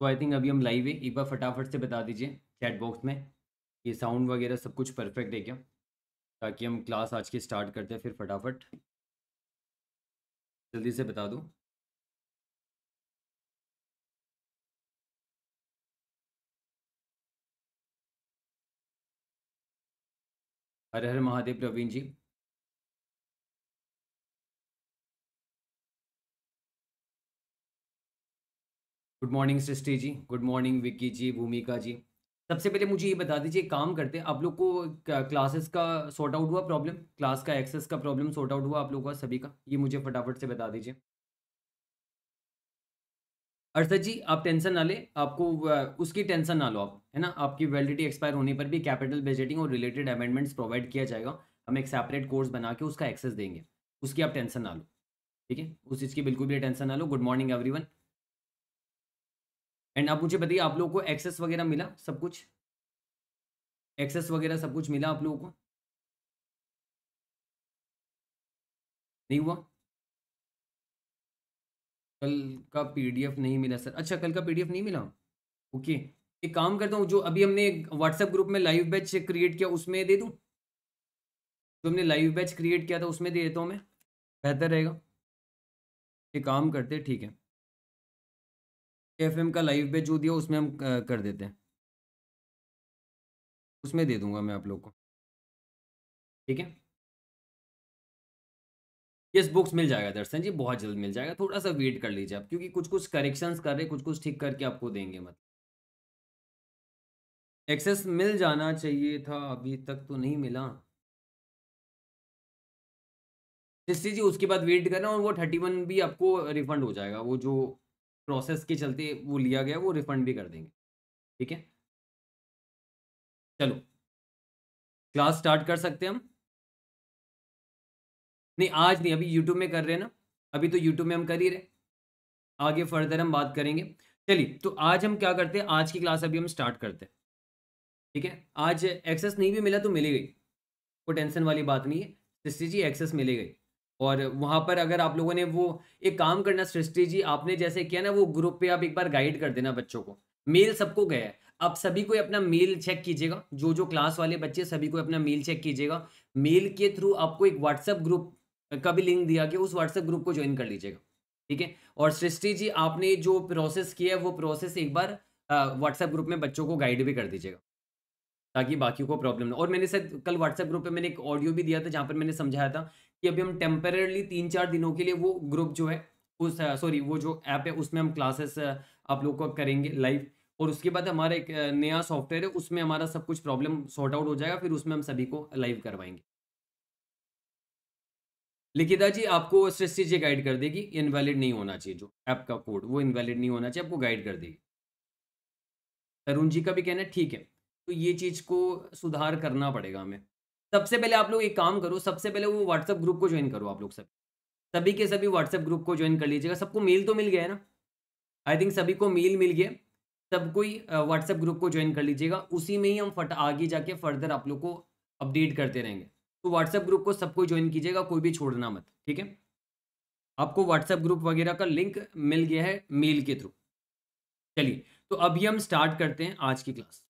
तो I think अभी हम लाइव है एक बार फटाफट से बता दीजिए चैट बॉक्स में कि साउंड वगैरह सब कुछ परफेक्ट है क्या ताकि हम क्लास आज की स्टार्ट करते हैं फिर फटाफट जल्दी से बता दूँ Har Har Mahadev Praveen ji good morning Srishti ji good morning Vicky ji Bhumika ji सबसे पहले मुझे ये बता दीजिए काम करते हैं आप लोग को क्लासेस का सॉर्ट आउट हुआ प्रॉब्लम क्लास का एक्सेस का प्रॉब्लम सॉर्ट आउट हुआ आप लोगों का सभी का ये मुझे फटाफट से बता दीजिए अर्थात जी आप टेंशन ना ले आपको उसकी टेंशन ना लो आप है ना आपकी वैलिडिटी एक्सपायर होने पर भी कैपिटल बजटिंग और रिलेटेड अमेंडमेंट्स प्रोवाइड किया जाएगा हम एक सेपरेट कोर्स बना के उसका एक्सेस देंगे उसकी आप टेंशन ना लो ठीक है उस चीज़ की बिल्कुल भी टेंशन ना लो गुड मॉर्निंग एवरीवन एंड आप मुझे बताइए आप लोगों को एक्सेस वगैरह मिला सब कुछ एक्सेस वगैरह सब कुछ मिला आप लोगों को नहीं हुआ कल का पीडीएफ नहीं मिला सर अच्छा कल का पीडीएफ नहीं मिला ओके एक काम करता हूँ जो अभी हमने व्हाट्सएप ग्रुप में लाइव बैच क्रिएट किया उसमें दे दूँ जो हमने लाइव बैच क्रिएट किया था उसमें दे देता हूँ मैं बेहतर रहेगा एक काम करते ठीक है, है एफ का लाइव पे जो दिया उसमें हम कर देते हैं उसमें दे दूंगा मैं आप लोग को ठीक है यस बुक्स मिल जाएगा दर्शन जी बहुत जल्द मिल जाएगा थोड़ा सा वेट कर लीजिए आप क्योंकि कुछ कुछ करेक्शंस कर रहे कुछ कुछ ठीक करके आपको देंगे मतलब एक्सेस मिल जाना चाहिए था अभी तक तो नहीं मिला जी उसके बाद वेट करना और वो थर्टी वन भी आपको रिफंड हो जाएगा वो जो प्रोसेस के चलते वो लिया गया वो रिफंड भी कर देंगे ठीक है चलो क्लास स्टार्ट कर सकते हैं हम नहीं आज नहीं अभी यूट्यूब में कर रहे हैं ना अभी तो यूट्यूब में हम कर ही रहे आगे फर्दर हम बात करेंगे चलिए तो आज हम क्या करते हैं आज की क्लास अभी हम स्टार्ट करते हैं ठीक है आज एक्सेस नहीं भी मिला तो मिली गई कोई टेंशन वाली बात नहीं है सिस्टी जी एक्सेस मिली गई और वहाँ पर अगर आप लोगों ने वो एक काम करना सृष्टि जी आपने जैसे किया ना वो ग्रुप पे आप एक बार गाइड कर देना बच्चों को मेल सबको गया है आप सभी को अपना मेल चेक कीजिएगा जो जो क्लास वाले बच्चे सभी को अपना मेल चेक कीजिएगा मेल के थ्रू आपको एक व्हाट्सएप ग्रुप का भी लिंक दिया गया उस व्हाट्सएप ग्रुप को ज्वाइन कर लीजिएगा ठीक है और सृष्टि जी आपने जो प्रोसेस किया है वो प्रोसेस एक बार व्हाट्सएप ग्रुप में बच्चों को गाइड भी कर दीजिएगा ताकि बाकी को प्रॉब्लम ना और मैंने सर कल व्हाट्सएप ग्रुप पे मैंने एक ऑडियो भी दिया था जहाँ पर मैंने समझाया था कि अभी हम टेम्परली तीन चार दिनों के लिए वो ग्रुप जो है उस सॉरी वो जो ऐप है उसमें हम क्लासेस आप लोग को करेंगे लाइव और उसके बाद हमारा एक नया सॉफ्टवेयर है उसमें हमारा सब कुछ प्रॉब्लम सॉर्ट आउट हो जाएगा फिर उसमें हम सभी को लाइव करवाएंगे लिखिता जी आपको सृष्टि जी गाइड कर देगी इनवैलिड नहीं होना चाहिए जो ऐप का कोड वो इनवैलिड नहीं होना चाहिए आपको गाइड कर देगी तरुण जी का भी कहना है ठीक है तो ये चीज़ को सुधार करना पड़ेगा हमें सबसे पहले आप लोग एक काम करो सबसे पहले वो व्हाट्सएप ग्रुप को ज्वाइन करो आप लोग सब सभी के सभी व्हाट्सएप ग्रुप को ज्वाइन कर लीजिएगा सबको मेल तो मिल गया है ना आई थिंक सभी को मेल मिल गया सब कोई व्हाट्सएप ग्रुप को ज्वाइन कर लीजिएगा उसी में ही हम फट आगे जाके फर्दर आप लोग को अपडेट करते रहेंगे तो व्हाट्सएप ग्रुप को सबको ज्वाइन कीजिएगा कोई भी छोड़ना मत ठीक है आपको व्हाट्सएप ग्रुप वगैरह का लिंक मिल गया है मेल के थ्रू चलिए तो अभी हम स्टार्ट करते हैं आज की क्लास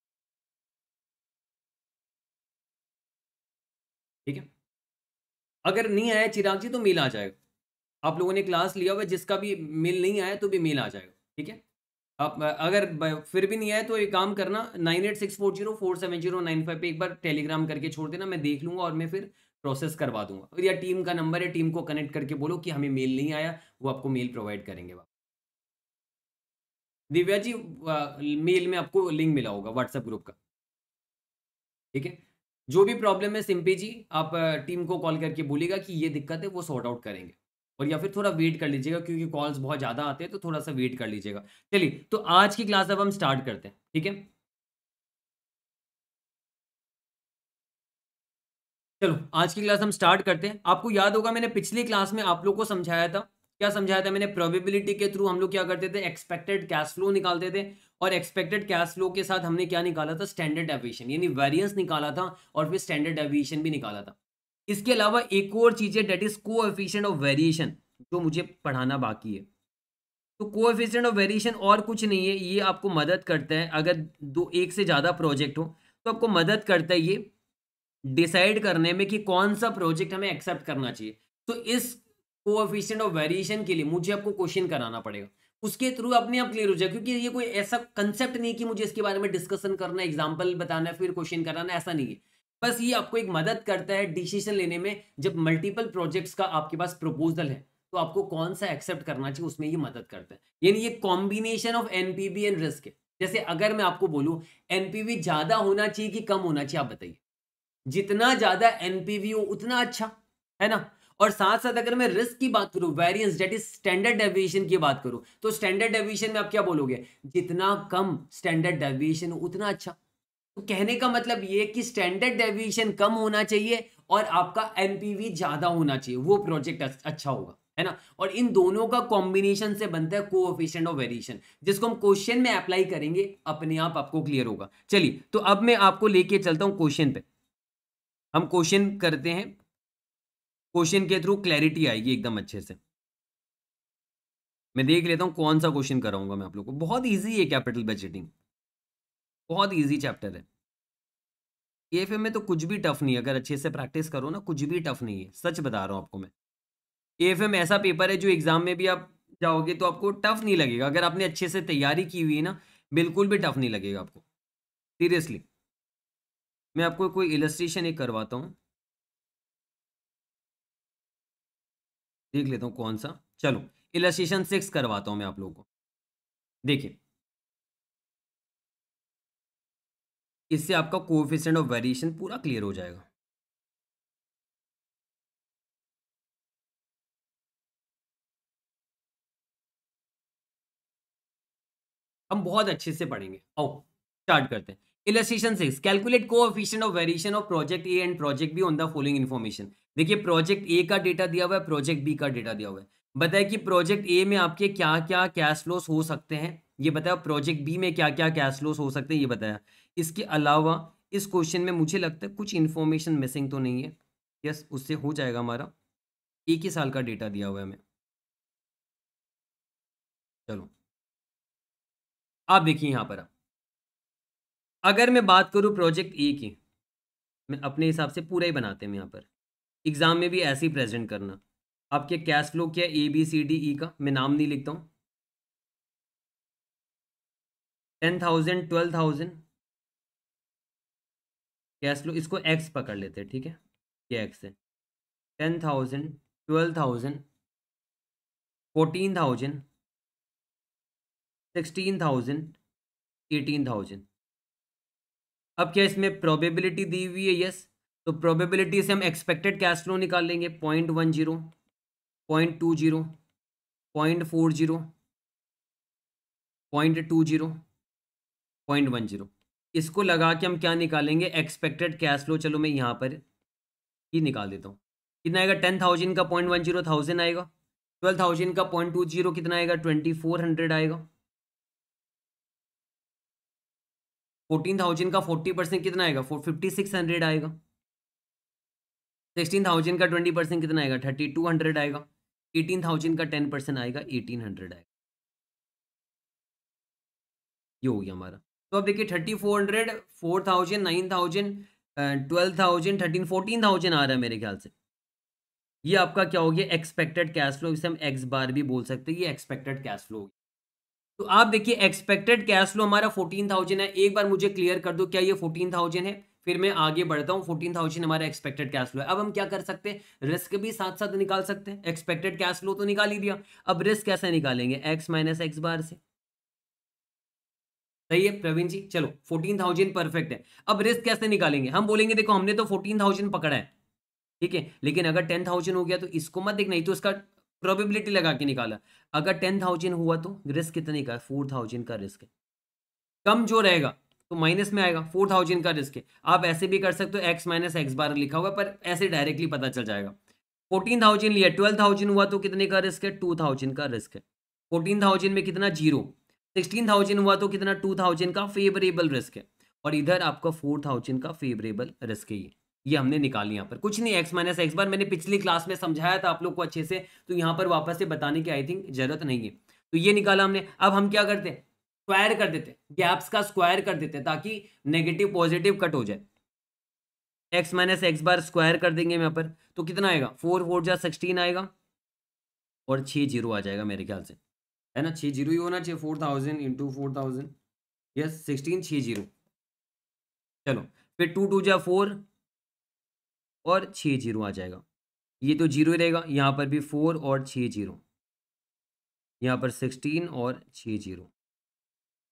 ठीक है अगर नहीं आया चिराग जी तो मेल आ जाएगा आप लोगों ने क्लास लिया हुआ जिसका भी मेल नहीं आया तो भी मेल आ जाएगा ठीक है आप अगर फिर भी नहीं आए तो एक काम करना nine eight six four zero four seven zero nine five पर एक बार टेलीग्राम करके छोड़ देना मैं देख लूँगा और मैं फिर प्रोसेस करवा दूंगा या टीम का नंबर है टीम को कनेक्ट करके बोलो कि हमें मेल नहीं आया वो आपको मेल प्रोवाइड करेंगे दिव्या जी मेल में आपको लिंक मिला होगा व्हाट्सएप ग्रुप का ठीक है जो भी प्रॉब्लम है सिंपी जी आप टीम को कॉल करके बोलेगा कि ये दिक्कत है वो सॉर्ट आउट करेंगे और या फिर थोड़ा वेट कर लीजिएगा क्योंकि कॉल्स बहुत ज़्यादा आते हैं तो थोड़ा सा वेट कर लीजिएगा चलिए तो आज की क्लास अब हम स्टार्ट करते हैं ठीक है चलो आज की क्लास हम स्टार्ट करते हैं आपको याद होगा मैंने पिछली क्लास में आप लोग को समझाया था क्या समझाया था मैंने प्रोबेबिलिटी के थ्रू हम लोग क्या करते थे एक्सपेक्टेड कैश फ्लो निकालते थे और एक्सपेक्टेड कैश फ्लो के साथ हमने क्या निकाला था स्टैंडर्ड एविएशन यानी वेरियंस निकाला था और फिर स्टैंडर्ड एविएशन भी निकाला था इसके अलावा एक और चीज़ है that is coefficient of variation जो मुझे पढ़ाना बाकी है तो को एफिशियंट ऑफ वेरिएशन और कुछ नहीं है ये आपको मदद करता है अगर दो एक से ज़्यादा प्रोजेक्ट हो तो आपको मदद करता है ये डिसाइड करने में कि कौन सा प्रोजेक्ट हमें एक्सेप्ट करना चाहिए तो इस एफिशियंट ऑफ वेरिएशन के लिए मुझे आपको क्वेश्चन कराना पड़ेगा उसके थ्रू अपने आप क्लियर हो जाए क्योंकि ये कोई ऐसा कंसेप्ट नहीं कि मुझे इसके बारे में डिस्कशन करना एग्जाम्पल बताना फिर क्वेश्चन कराना ऐसा नहीं है बस ये आपको एक मदद करता है डिसीजन लेने में जब मल्टीपल प्रोजेक्ट्स का आपके पास प्रपोजल है तो आपको कौन सा एक्सेप्ट करना चाहिए उसमें ये मदद करता है यानी ये combination of NPV and risk है जैसे अगर मैं आपको बोलूँ एनपीवी ज़्यादा होना चाहिए कि कम होना चाहिए आप बताइए जितना ज़्यादा एनपीवी हो उतना अच्छा है ना और साथ साथ अगर मैं रिस्क की बात करूं variance that is standard deviation की बात करूं तो स्टैंडर्ड डेविएशन में आप क्या बोलोगे जितना कम स्टैंडर्ड डेविएशन उतना अच्छा तो कहने का मतलब ये कि स्टैंडर्ड डेविएशन कम होना चाहिए और आपका एमपीवी ज्यादा होना चाहिए वो प्रोजेक्ट अच्छा होगा है ना और इन दोनों का कॉम्बिनेशन से बनता है कोऑफिशिएंट ऑफ वेरिएशन जिसको हम क्वेश्चन में अप्लाई करेंगे अपने आप आपको क्लियर होगा चलिए तो अब मैं आपको लेके चलता हूं क्वेश्चन पे हम क्वेश्चन करते हैं क्वेश्चन के थ्रू क्लैरिटी आएगी एकदम अच्छे से मैं देख लेता हूँ कौन सा क्वेश्चन कराऊंगा मैं आप लोग को बहुत ईजी है कैपिटल बजटिंग बहुत ईजी चैप्टर है एफ में तो कुछ भी टफ नहीं है अगर अच्छे से प्रैक्टिस करो ना कुछ भी टफ नहीं है सच बता रहा हूँ आपको मैं एफ ऐसा पेपर है जो एग्जाम में भी आप जाओगे तो आपको टफ नहीं लगेगा अगर आपने अच्छे से तैयारी की हुई है ना बिल्कुल भी टफ नहीं लगेगा आपको सीरियसली मैं आपको कोई इलस्ट्रेशन एक करवाता हूँ देख लेता हूँ कौन सा चलो इलस्ट्रेशन सिक्स करवाता हूँ मैं आप लोगों को देखिए इससे आपका कोफिशेंट ऑफ वेरिएशन पूरा क्लियर हो जाएगा हम बहुत अच्छे से पढ़ेंगे आओ स्टार्ट करते हैं illustration six calculate coefficient of variation of project A and project B on the following information देखिए प्रोजेक्ट ए का डेटा दिया हुआ है प्रोजेक्ट बी का डेटा दिया हुआ है बताया कि प्रोजेक्ट ए में आपके क्या क्या कैश लॉस हो सकते हैं ये बताया प्रोजेक्ट बी में क्या क्या कैश लॉस हो सकते हैं ये बताया इसके अलावा इस क्वेश्चन में मुझे लगता है कुछ इन्फॉर्मेशन मिसिंग तो नहीं है यस उससे हो जाएगा हमारा एक ही साल का डेटा दिया हुआ है हमें चलो आप देखिए यहाँ पर अगर मैं बात करूँ प्रोजेक्ट ए की मैं अपने हिसाब से पूरा ही बनाते हैं यहाँ पर एग्ज़ाम में भी ऐसे ही प्रेजेंट करना आपके कैश फ्लो क्या A B C D E का मैं नाम नहीं लिखता हूँ ten thousand twelve thousand cash flow इसको एक्स पकड़ लेते हैं ठीक है ये एक्स है ten thousand twelve thousand fourteen thousand sixteen thousand eighteen thousand अब क्या इसमें प्रोबेबिलिटी दी हुई है यस तो प्रोबेबिलिटी से हम एक्सपेक्टेड कैश फ्लो निकाल लेंगे point one zero point two zero point four zero point two zero point one zero इसको लगा के हम क्या निकालेंगे एक्सपेक्टेड कैश फ्लो चलो मैं यहाँ पर ही निकाल देता हूँ कितना आएगा टेन थाउजेंड का पॉइंट वन जीरो थाउजेंड आएगा ट्वेल्व थाउजेंड का पॉइंट टू जीरो कितना आएगा ट्वेंटी फोर हंड्रेड आएगा फोर्टीन थाउजेंड का फोर्टी परसेंट कितना आएगा फोर फिफ्टी सिक्स हंड्रेड आएगा सिक्सटीन थाउजेंड का ट्वेंटी परसेंट कितना आएगा थर्टी टू हंड्रेड आएगा एटीन थाउजेंड का टेन परसेंट आएगा एटीन हंड्रेड आएगा ये हो गया हमारा तो अब देखिए thirty four hundred four thousand nine thousand twelve thousand thirteen fourteen thousand आ रहा है मेरे ख्याल से ये आपका क्या हो गया एक्सपेक्टेड कैश फ्लो इसे हम एक्स बार भी बोल सकते हैं ये एक्सपेक्टेड कैश फ्लो हो तो आप देखिए एक्सपेक्टेड कैश फ्लो हमारा फोर्टीन थाउजेंड है एक बार मुझे क्लियर कर दो क्या ये फोर्टीन थाउजेंड है फिर मैं आगे बढ़ता हूँ फोर्टीन थाउजेंड हमारा एक्सपेक्टेड कैश फ्लो है अब हम क्या कर सकते हैं रिस्क भी साथ साथ निकाल सकते हैं एक्सपेक्टेड कैश फ्लो तो निकाल ही दिया अब रिस्क कैसे निकालेंगे एक्स माइनस एक्स बार से सही है प्रवीण जी चलो फोर्टीन थाउजेंड परफेक्ट है अब रिस्क कैसे निकालेंगे हम बोलेंगे देखो हमने तो फोर्टीन थाउजेंड पकड़ा है ठीक है लेकिन अगर टेन थाउजेंड हो गया तो इसको मत देखना नहीं तो इसका प्रोबेबिलिटी लगा के निकाला अगर टेन थाउजेंड हुआ तो रिस्क कितने का फोर थाउजेंड का रिस्क है कम जो रहेगा तो माइनस में आएगा फोर थाउजेंड का रिस्क है आप ऐसे भी कर सकते हो एक्स माइनस एक्स बार लिखा होगा पर ऐसे डायरेक्टली पता चल जाएगा फोर्टीन थाउजेंड लिया ट्वेल्व थाउजेंड हुआ तो कितने का रिस्क है टू थाउजेंड का रिस्क है फोर्टीन थाउजेंड में कितना जीरो सिक्सटीन थाउजेंड हुआ तो कितना टू थाउजेंड का फेवरेबल रिस्क है और इधर आपका फोर थाउजेंड का फेवरेबल रिस्क है ये ये हमने निकाली यहाँ पर कुछ नहीं एक्स माइनस एक्स बार मैंने पिछली क्लास में समझाया था आप लोग को अच्छे से तो यहाँ पर वापस से बताने की आई थिंक जरूरत नहीं है तो ये निकाला हमने अब हम क्या करते हैं स्क्वायर कर देते गैप्स का स्क्वायर कर देते ताकि नेगेटिव पॉजिटिव कट हो जाए X minus x bar square कर देंगे यहाँ पर तो कितना आएगा फोर फोर जा सिक्सटीन आएगा और छः जीरो आ जाएगा मेरे ख्याल से है ना छः जीरो ही होना चाहिए four thousand into four thousand yes sixteen छः जीरो चलो फिर टू टू जा फोर और छः जीरो आ जाएगा ये तो जीरो ही रहेगा यहाँ पर भी फोर और छः जीरो यहाँ पर सिक्सटीन और छः जीरो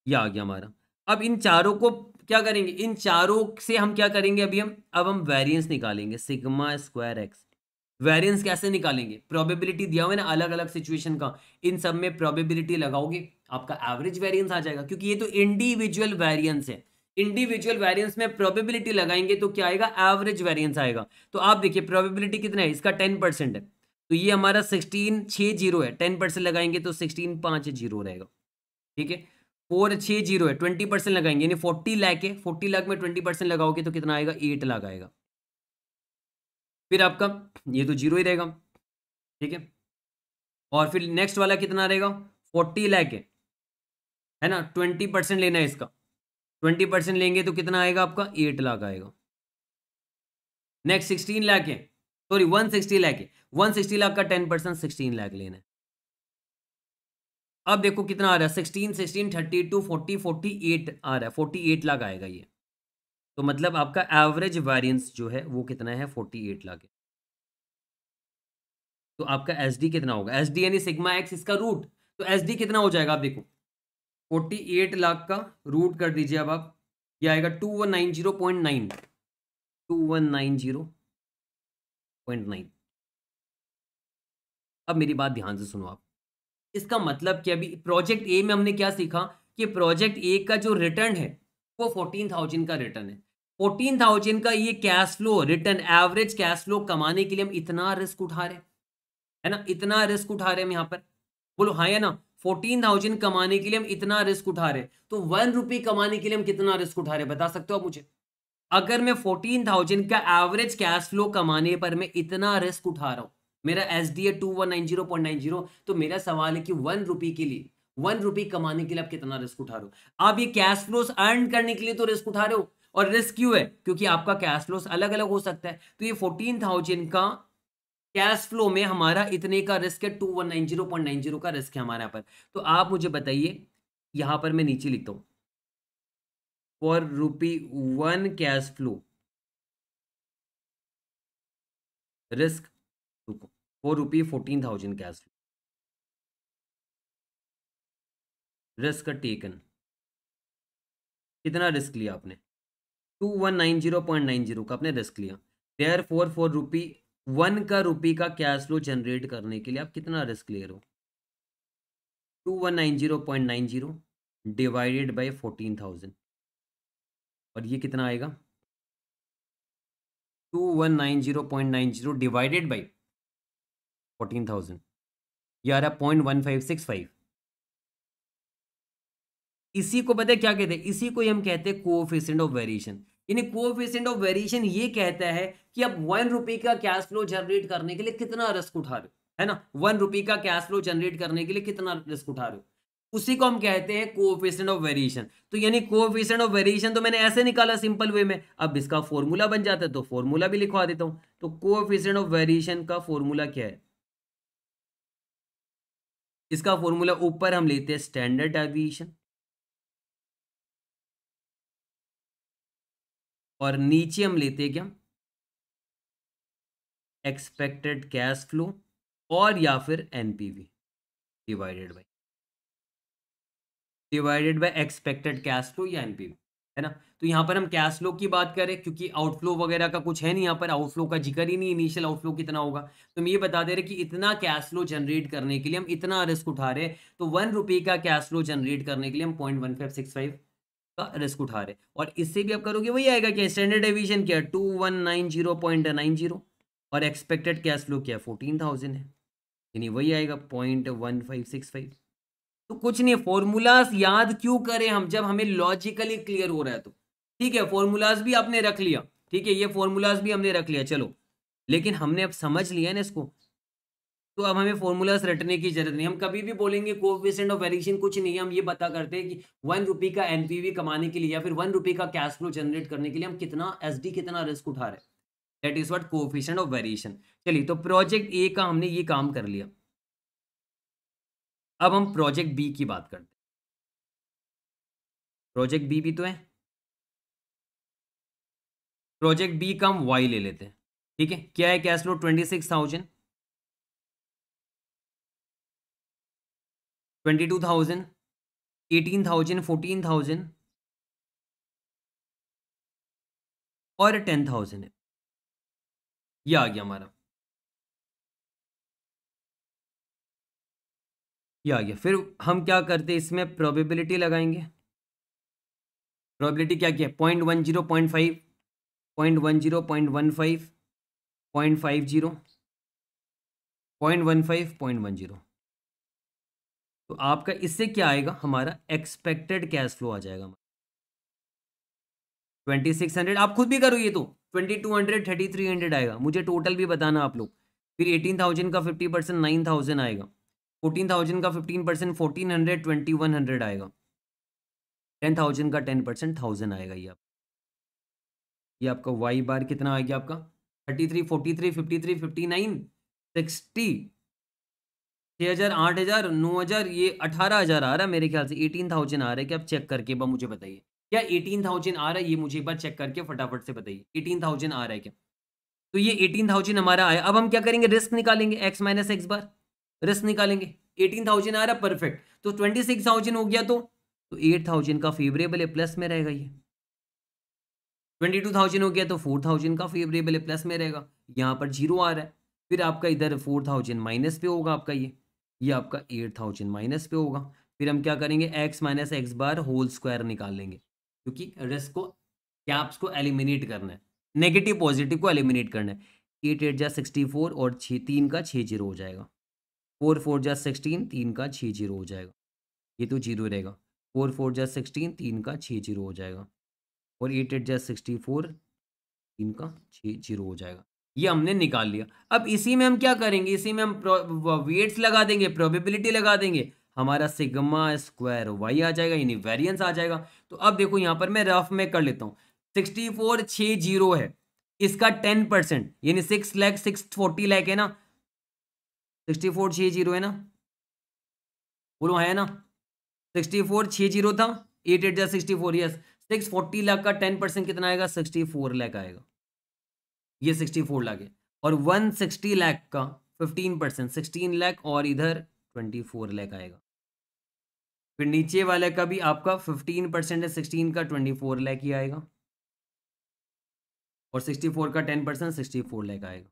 ये आ गया हमारा अब इन चारों को क्या करेंगे इन चारों से हम क्या करेंगे अभी हम अब हम वेरियंस निकालेंगे सिग्मा स्क्वायर एक्स वेरियंस कैसे निकालेंगे प्रोबेबिलिटी दिया हुआ है ना अलग अलग सिचुएशन का इन सब में प्रोबेबिलिटी लगाओगे आपका एवरेज वेरियंस आ जाएगा क्योंकि ये तो इंडिविजुअल वेरियंस है इंडिविजुअल वेरियंस में प्रोबेबिलिटी लगाएंगे तो क्या आएगा एवरेज वेरियंस आएगा तो आप देखिए प्रोबेबिलिटी कितना है इसका टेन परसेंट है तो ये हमारा सिक्सटीन छः जीरो है टेन परसेंट लगाएंगे तो सिक्सटीन पाँच जीरो रहेगा ठीक है फोर छः जीरो है ट्वेंटी परसेंट लगाएंगे यानी फोर्टी लाख है फोर्टी लाख में ट्वेंटी परसेंट लगाओगे तो कितना आएगा एट लाख आएगा फिर आपका ये तो जीरो ही रहेगा ठीक है और फिर नेक्स्ट वाला कितना रहेगा फोर्टी लाख है है ना ट्वेंटी परसेंट लेना है इसका ट्वेंटी परसेंट लेंगे तो कितना आएगा आपका एट लाख आएगा नेक्स्ट सिक्सटीन लाख है सॉरी वन सिक्सटी लाख है वन सिक्सटी लाख का टेन परसेंट सिक्सटीन लाख लेना है अब देखो कितना आ रहा है sixteen sixteen thirty two forty forty eight आ रहा है फोर्टी एट लाख आएगा ये तो मतलब आपका एवरेज वेरियंस जो है वो कितना है फोर्टी एट लाख तो आपका एस डी कितना होगा एस डी यानी सिग्मा एक्स इसका रूट तो एस डी कितना हो जाएगा आप देखो फोर्टी एट लाख का रूट कर दीजिए अब आप ये आएगा two one nine zero point nine two one nine zero point nine अब मेरी बात ध्यान से सुनो आप इसका मतलब क्या अभी प्रोजेक्ट ए में हमने क्या सीखा कि प्रोजेक्ट ए का जो रिटर्न है वो फोर्टीन थाउजेंड का रिटर्न है फोर्टीन थाउजेंड का ये cash flow return average cash flow कमाने के लिए हम इतना रिस्क उठा रहे है ना इतना रिस्क उठा रहे हम यहाँ पर बोलो हाँ या ना फोर्टीन थाउजेंड कमाने के लिए हम इतना रिस्क उठा रहे तो वन रुपी कमाने के लिए हम कितना रिस्क उठा रहे बता सकते हो आप मुझे अगर मैं फोर्टीन थाउजेंड का एवरेज कैश फ्लो कमाने पर मैं इतना रिस्क उठा रहा हूँ मेरा एस डी ए two one nine zero point nine zero तो मेरा सवाल है कि वन रुपी के लिए वन रुपी कमाने के लिए आप कितना रिस्क उठा रहे हो आप ये कैश फ्लोस अर्न करने के लिए तो रिस्क उठा रहे हो और रिस्क क्यों है क्योंकि आपका कैश फ्लोस अलग अलग हो सकता है तो ये फोर्टीन थाउजेंड का कैश फ्लो में हमारा इतने का रिस्क है two one nine zero point nine zero का रिस्क है हमारे यहाँ पर तो आप मुझे बताइए यहाँ पर मैं नीचे लिखता हूँ for rupee one cash flow risk four rupee fourteen thousand cash flow risk taken कितना रिस्क लिया आपने two one nine zero point nine zero का आपने रिस्क लिया there four four rupee one का रुपी का कैश फ्लो जनरेट करने के लिए आप कितना रिस्क ले रहे हो two one nine zero point nine zero divided by fourteen thousand और ये कितना आएगा two one nine zero point nine zero divided by fourteen thousand ग्यारह point one five six five इसी को पता क्या कहते हैं इसी को हम कहते हैं कोफिशेंट ऑफ वेरिएशन यानी कोफिशेंट ऑफ वेरिएशन ये कहता है कि आप वन रुपए का कैश फ्लो जनरेट करने के लिए कितना रिस्क उठा रहे हो है ना वन रुपए का कैश फ्लो जनरेट करने के लिए कितना रिस्क उठा रहे हो उसी को हम कहते हैं कोफिशेंट ऑफ वेरिएशन तो यानी कोफिशेंट ऑफ वेरिएशन तो मैंने ऐसे निकाला सिंपल वे में अब इसका फॉर्मूला बन जाता है तो फॉर्मूला भी लिखवा देता हूँ तो कोफिशेंट ऑफ वेरिएशन का फॉर्मूला क्या है इसका फॉर्मूला ऊपर हम लेते हैं स्टैंडर्ड डेविएशन और नीचे हम लेते हैं क्या एक्सपेक्टेड कैश फ्लो और या फिर NPV divided by divided by expected cash flow या एनपीवी है ना तो यहाँ पर हम कैश फ्लो की बात करें क्योंकि आउटफ्लो वगैरह का कुछ है नहीं यहाँ पर आउटफ्लो का जिक्र ही नहीं इनिशियल आउटफ्लो कितना होगा तो हम ये बता दे रहे कि इतना कैश फ्लो जनरेट करने के लिए हम इतना रिस्क उठा रहे तो वन रुपये का कैश फ्लो जनरेट करने के लिए हम point one five six five का रिस्क उठा रहे और इससे भी आप करोगे वही आएगा क्या स्टैंडर्ड एविजन क्या two one nine zero point nine zero और एक्सपेक्टेड कैश फ्लो क्या फोर्टीन थाउजेंड है यानी वही आएगा point one five six five तो कुछ नहीं फॉर्मूलाज याद क्यों करें हम जब हमें लॉजिकली क्लियर हो रहा है तो ठीक है फॉर्मूलाज भी आपने रख लिया ठीक है ये फॉर्मूलाज भी हमने रख लिया चलो लेकिन हमने अब समझ लिया ना इसको तो अब हमें फॉर्मूलाज रटने की जरूरत नहीं हम कभी भी बोलेंगे कोफिशेंट ऑफ वेरिएशन कुछ नहीं है हम ये बता करते हैं कि वन रुपी का एनपीवी कमाने के लिए या फिर वन रुपी का कैश फ्लो जनरेट करने के लिए हम कितना एसडी कितना रिस्क उठा रहे हैं that is what coefficient of variation चलिए तो प्रोजेक्ट ए का हमने ये काम कर लिया अब हम प्रोजेक्ट बी की बात करते हैं प्रोजेक्ट बी भी तो है प्रोजेक्ट बी का हम वाई ले लेते हैं ठीक है क्या है cash flow twenty six thousand twenty two thousand eighteen thousand fourteen thousand और टेन थाउजेंड है यह आ गया हमारा ये आ गया फिर हम क्या करते इसमें प्रोबेबिलिटी लगाएंगे प्रोबेबिलिटी क्या क्या है point one zero point five point one zero point one five point five zero point one five point one zero तो आपका इससे क्या आएगा हमारा एक्सपेक्टेड कैश फ्लो आ जाएगा ट्वेंटी सिक्स हंड्रेड आप खुद भी करो ये तो twenty two hundred thirty three hundred आएगा मुझे टोटल भी बताना आप लोग फिर एटीन थाउजेंड का फिफ्टी परसेंट नाइन थाउजेंड आएगा फोर्टीन थाउजेंड का fifteen percent fourteen hundred twenty one hundred आएगा टेन थाउजेंड का टेन परसेंट थाउजेंड आएगा ये आप ये आपका वाई बार कितना आएगा आपका thirty three forty three fifty three fifty nine sixty छः हज़ार आठ हज़ार नौ हज़ार ये अठारह हज़ार आ रहा है मेरे ख्याल से एटीन थाउजेंड आ रहा है कि आप चेक करके बार मुझे बताइए क्या एटीन थाउजेंड आ रहा है ये मुझे एक बार चेक करके फटाफट से बताइए एटीन थाउजेंड आ रहा है क्या तो ये एटीन थाउजेंड हमारा आया अब हम क्या करेंगे रिस्क निकालेंगे एक्स माइनस एक्स बार रस निकालेंगे एटीन थाउजेंड आ रहा परफेक्ट तो ट्वेंटी सिक्स थाउजेंड हो गया तो तो एट थाउजेंड का फेवरेबल है प्लस में रहेगा ये ट्वेंटी टू थाउजेंड हो गया तो फोर थाउजेंड का फेवरेबल है प्लस में रहेगा यहाँ पर जीरो आ रहा है फिर आपका इधर फोर थाउजेंड माइनस पे होगा आपका ये ये आपका एट थाउजेंड माइनस पे होगा फिर हम क्या करेंगे x minus x bar whole square निकाल लेंगे क्योंकि रिस्क को कैप्स को एलिमिनेट करना है नेगेटिव पॉजिटिव को एलिमिनेट करना है एट एट जा सिक्सटी फोर और छः तीन का छः जीरो हो जाएगा फोर फोर जा सिक्सटीन तीन का छः जीरो हो जाएगा ये तो जीरो रहेगा फोर फोर जा सिक्सटीन तीन का छः जीरो हो जाएगा और एट एट जा सिक्सटी फोर तीन का छः जीरो हो जाएगा ये हमने निकाल लिया अब इसी में हम क्या करेंगे इसी में हम वेट्स लगा देंगे प्रोबेबिलिटी लगा देंगे हमारा सिग्मा स्क्वायर वाई आ जाएगा यानी वेरियंस आ जाएगा तो अब देखो यहाँ पर मैं रफ में कर लेता हूँ सिक्सटी फोर छः जीरो है इसका टेन परसेंट यानी six lakh six forty lakh है ना सिक्सटी फोर छः जीरो है ना बोलो है ना सिक्सटी फोर छः जीरो था एट एट जा sixty four yes six forty lakh का टेन परसेंट कितना आएगा सिक्सटी फोर लाख आएगा ये सिक्सटी फोर लाख है और वन सिक्सटी लाख का फिफ्टीन परसेंट सिक्सटीन लाख और इधर ट्वेंटी फोर लाख आएगा फिर नीचे वाले का भी आपका फिफ्टीन परसेंट है सिक्सटीन का ट्वेंटी फोर लाख ही आएगा और सिक्सटी फोर का ten percent sixty four lakh आएगा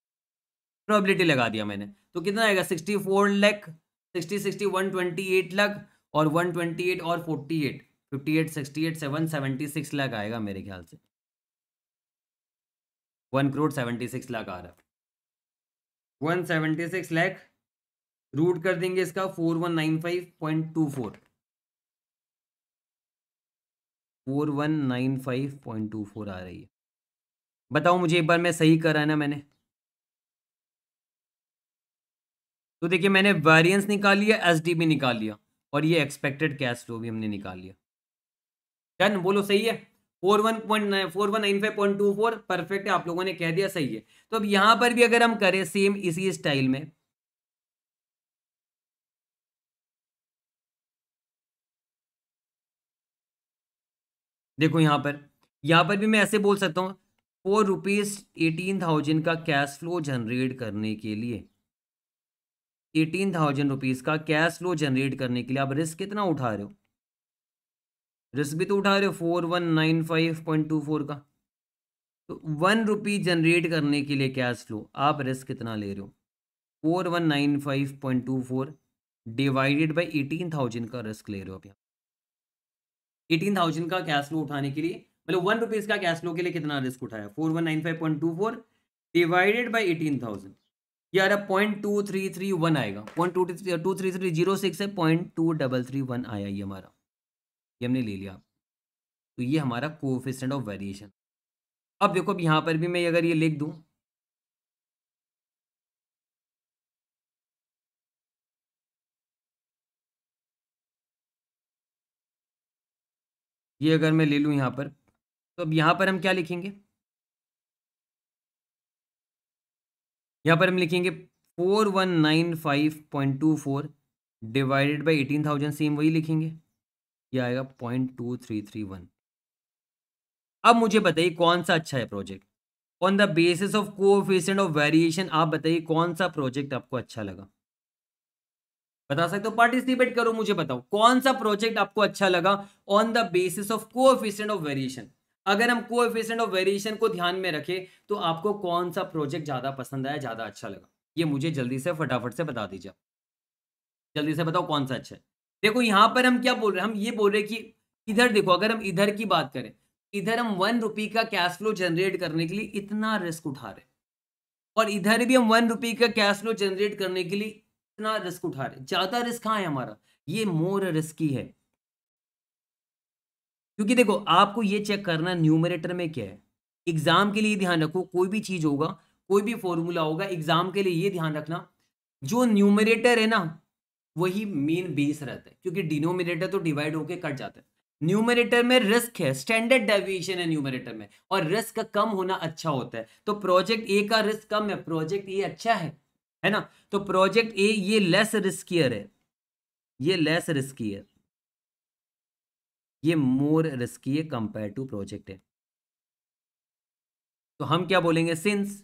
प्रोबेबिलिटी लगा दिया मैंने तो कितना आएगा sixty four lakh sixty sixty one twenty eight lakh और वन ट्वेंटी एट और forty eight fifty eight sixty eight seven seventy six lakh आएगा मेरे ख्याल से one crore seventy six lakh आ रहा है one seventy six lakh root कर देंगे इसका four one nine five point two four four one nine five point two four आ रही है बताओ मुझे एक बार मैं सही करा है ना मैंने तो देखिए मैंने वेरियंस निकाल लिया एस डी भी निकाल लिया और ये एक्सपेक्टेड कैश फ्लो भी हमने निकाल लिया डन बोलो सही है four one point four one nine five point two four perfect है आप लोगों ने कह दिया सही है तो अब यहां पर भी अगर हम करें सेम इसी स्टाइल में देखो यहां पर यहां पर भी मैं ऐसे बोल सकता हूं फोर रुपीज़ एटीन थाउजेंड का कैश फ्लो जनरेट करने के लिए एटीन थाउजेंड रुपीज़ का कैश फ्लो जनरेट करने के लिए आप रिस्क कितना उठा रहे हो रिस्क भी तो उठा रहे हो four one nine five point two four का तो वन रुपी जनरेट करने के लिए कैश फ्लो आप रिस्क कितना ले रहे हो four one nine five point two four divided by eighteen thousand का रिस्क ले रहे हो आप यहाँ एटीन थाउजेंड का कैश फ्लो उठाने के लिए मतलब वन रुपीज़ का कैश फ्लो के लिए कितना रिस्क उठाया four one nine five point two four divided by eighteen thousand ये आ रहा point two three three one आएगा point two two three three zero six है point to double three one आया ये हमारा ये हमने ले लिया तो ये हमारा कोफिशेंट ऑफ वेरिएशन अब देखो अब यहाँ पर भी मैं अगर ये लिख दूँ ये अगर मैं ले लूँ यहाँ पर तो अब यहाँ पर हम क्या लिखेंगे यहाँ पर हम लिखेंगे four one nine five point two four divided by eighteen thousand same वही लिखेंगे ये आएगा point two three three one अब मुझे बताइए कौन सा अच्छा है project on the basis of coefficient of variation आप बताइए कौन सा प्रोजेक्ट आपको अच्छा लगा बता सकते हो पार्टिसिपेट करो मुझे बताओ कौन सा प्रोजेक्ट आपको अच्छा लगा on the basis of coefficient of variation अगर हम कोएफिशिएंट ऑफ वेरिएशन को ध्यान में रखें तो आपको कौन सा प्रोजेक्ट ज़्यादा पसंद आया ज़्यादा अच्छा लगा ये मुझे जल्दी से फटाफट से बता दीजिए जल्दी से बताओ कौन सा अच्छा है देखो यहाँ पर हम क्या बोल रहे हैं हम ये बोल रहे हैं कि इधर देखो अगर हम इधर की बात करें इधर हम वन रुपी का कैश फ्लो जनरेट करने के लिए इतना रिस्क उठा रहे और इधर भी हम वन रुपी का कैश फ्लो जनरेट करने के लिए इतना रिस्क उठा रहे ज़्यादा रिस्क कहा है हमारा ये मोर रिस्की है क्योंकि देखो आपको ये चेक करना न्यूमरेटर में क्या है एग्जाम के लिए ध्यान रखो कोई भी चीज होगा कोई भी फॉर्मूला होगा एग्जाम के लिए ये ध्यान रखना जो न्यूमरेटर है ना वही मेन बेस रहता है क्योंकि डिनोमिनेटर तो डिवाइड होकर कट जाता है न्यूमरेटर में रिस्क है स्टैंडर्ड डेविएशन है न्यूमरेटर में और रिस्क कम होना अच्छा होता है तो प्रोजेक्ट ए का रिस्क कम है प्रोजेक्ट ए अच्छा है है ना तो प्रोजेक्ट ए ये लेस रिस्कियर है ये लेस रिस्कियर ये मोर रिस्की है कंपेयर टू प्रोजेक्ट है तो हम क्या बोलेंगे since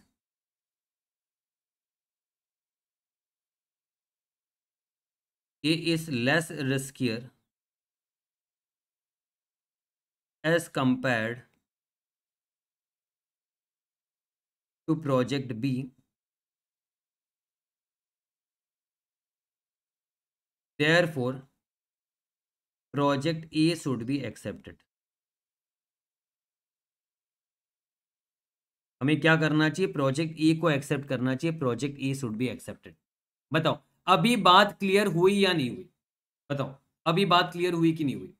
A is less riskier as compare to project B therefore project A should be accepted हमें क्या करना चाहिए प्रोजेक्ट ए को एक्सेप्ट करना चाहिए project A should be accepted बताओ अभी बात क्लियर हुई या नहीं हुई बताओ अभी बात क्लियर हुई कि नहीं हुई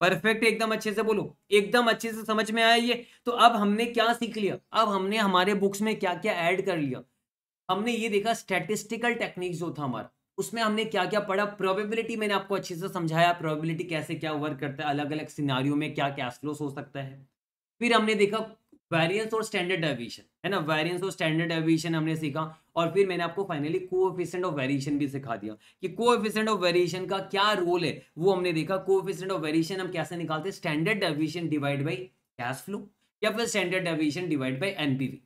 परफेक्ट एकदम अच्छे से बोलो एकदम अच्छे से समझ में आया ये तो अब हमने क्या सीख लिया अब हमने हमारे बुक्स में क्या क्या ऐड कर लिया हमने ये देखा स्टैटिस्टिकल टेक्निक जो था हमारा उसमें हमने क्या क्या पढ़ा प्रोबेबिलिटी मैंने आपको अच्छे से समझाया प्रोबेबिलिटी कैसे क्या वर्क करता है अलग अलग सिनारियों में क्या कैश फ्लोस हो सकता है फिर हमने देखा वेरियंस और स्टैंडर्ड डेविएशन है ना वेरियंस और स्टैंडर्ड डेविएशन हमने सीखा और फिर मैंने आपको फाइनली को एफिशेंट ऑफ वेरिएशन भी सिखा दिया कि को एफिशेंट ऑफ वेरिएशन का क्या रोल है वो हमने देखा को एफिशेंट ऑफ वेरिएशन हम कैसे निकालते हैं standard deviation divide by cash flow या फिर standard deviation divide by NPV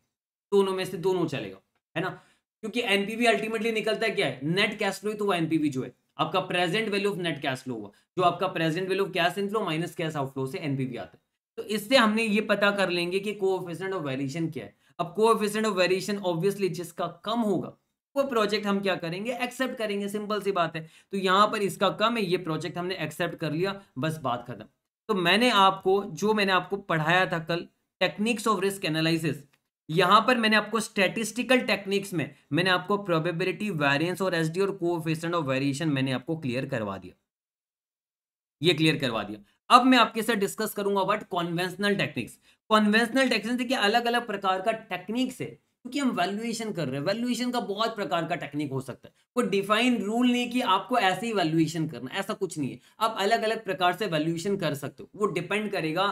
दोनों में से दोनों चलेगा है ना क्योंकि एनपीवी अल्टीमेटली निकलता है क्या है नेट कैश फ्लो तो वो एनपीवी जो है आपका present value of net cash flow हुआ जो आपका present value of cash inflow minus cash outflow से एनपीवी आता है तो इससे हमने ये पता कर लेंगे कि कोएफिशिएंट ऑफ वेरिएशन क्या है अब कोएफिशिएंट ऑफ वेरिएशन ऑब्वियसली जिसका कम होगा वो प्रोजेक्ट हम क्या करेंगे एक्सेप्ट करेंगे सिंपल सी बात है तो यहाँ पर इसका कम है ये प्रोजेक्ट हमने एक्सेप्ट कर लिया बस बात खत्म तो मैंने आपको जो मैंने आपको पढ़ाया था कल टेक्निक्स ऑफ रिस्क एनालिसिस यहां पर मैंने आपको स्टेटिस्टिकल टेक्निक्स में मैंने आपको प्रोबेबिलिटी वेरियंस और एसडी और कोफिशिएंट ऑफ वेरिएशन मैंने आपको क्लियर करवा दिया ये क्लियर करवा दिया अब मैं आपके साथ डिस्कस करूंगा but conventional techniques conventional techniques देखिए अलग अलग प्रकार का टेक्निक्स है क्योंकि हम वैल्यूएशन कर रहे हैं वैल्यूएशन का बहुत प्रकार का टेक्निक हो सकता है कोई डिफाइन रूल नहीं कि आपको ऐसे ही वैल्यूएशन करना ऐसा कुछ नहीं है आप अलग अलग प्रकार से वैल्यूएशन कर सकते हो वो डिपेंड करेगा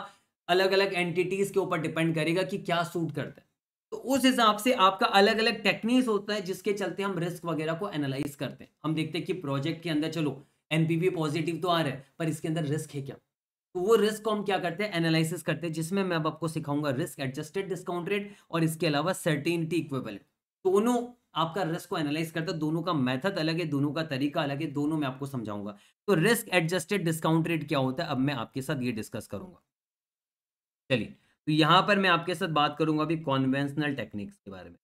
अलग अलग एंटिटीज के ऊपर डिपेंड करेगा कि क्या सूट करता है तो उस हिसाब से आपका अलग अलग टेक्निक्स होता है जिसके चलते हम रिस्क वगैरह को एनालाइज करते हैं हम देखते हैं कि प्रोजेक्ट के अंदर चलो एनपीवी पॉजिटिव तो आ रहा है पर इसके अंदर रिस्क है क्या तो वो रिस्क को हम क्या करते हैं एनालिसिस करते हैं जिसमें मैं अब आपको सिखाऊंगा रिस्क एडजस्टेड डिस्काउंट रेट और इसके अलावा सर्टेनिटी इक्वेबलेंट दोनों आपका रिस्क को एनालाइज करता है दोनों का मेथड अलग है दोनों का तरीका अलग है दोनों में आपको समझाऊंगा तो रिस्क एडजस्टेड डिस्काउंट रेट क्या होता है अब मैं आपके साथ ये डिस्कस करूंगा चलिए तो यहां पर मैं आपके साथ बात करूंगा अभी कॉन्वेंशनल टेक्निक्स के बारे में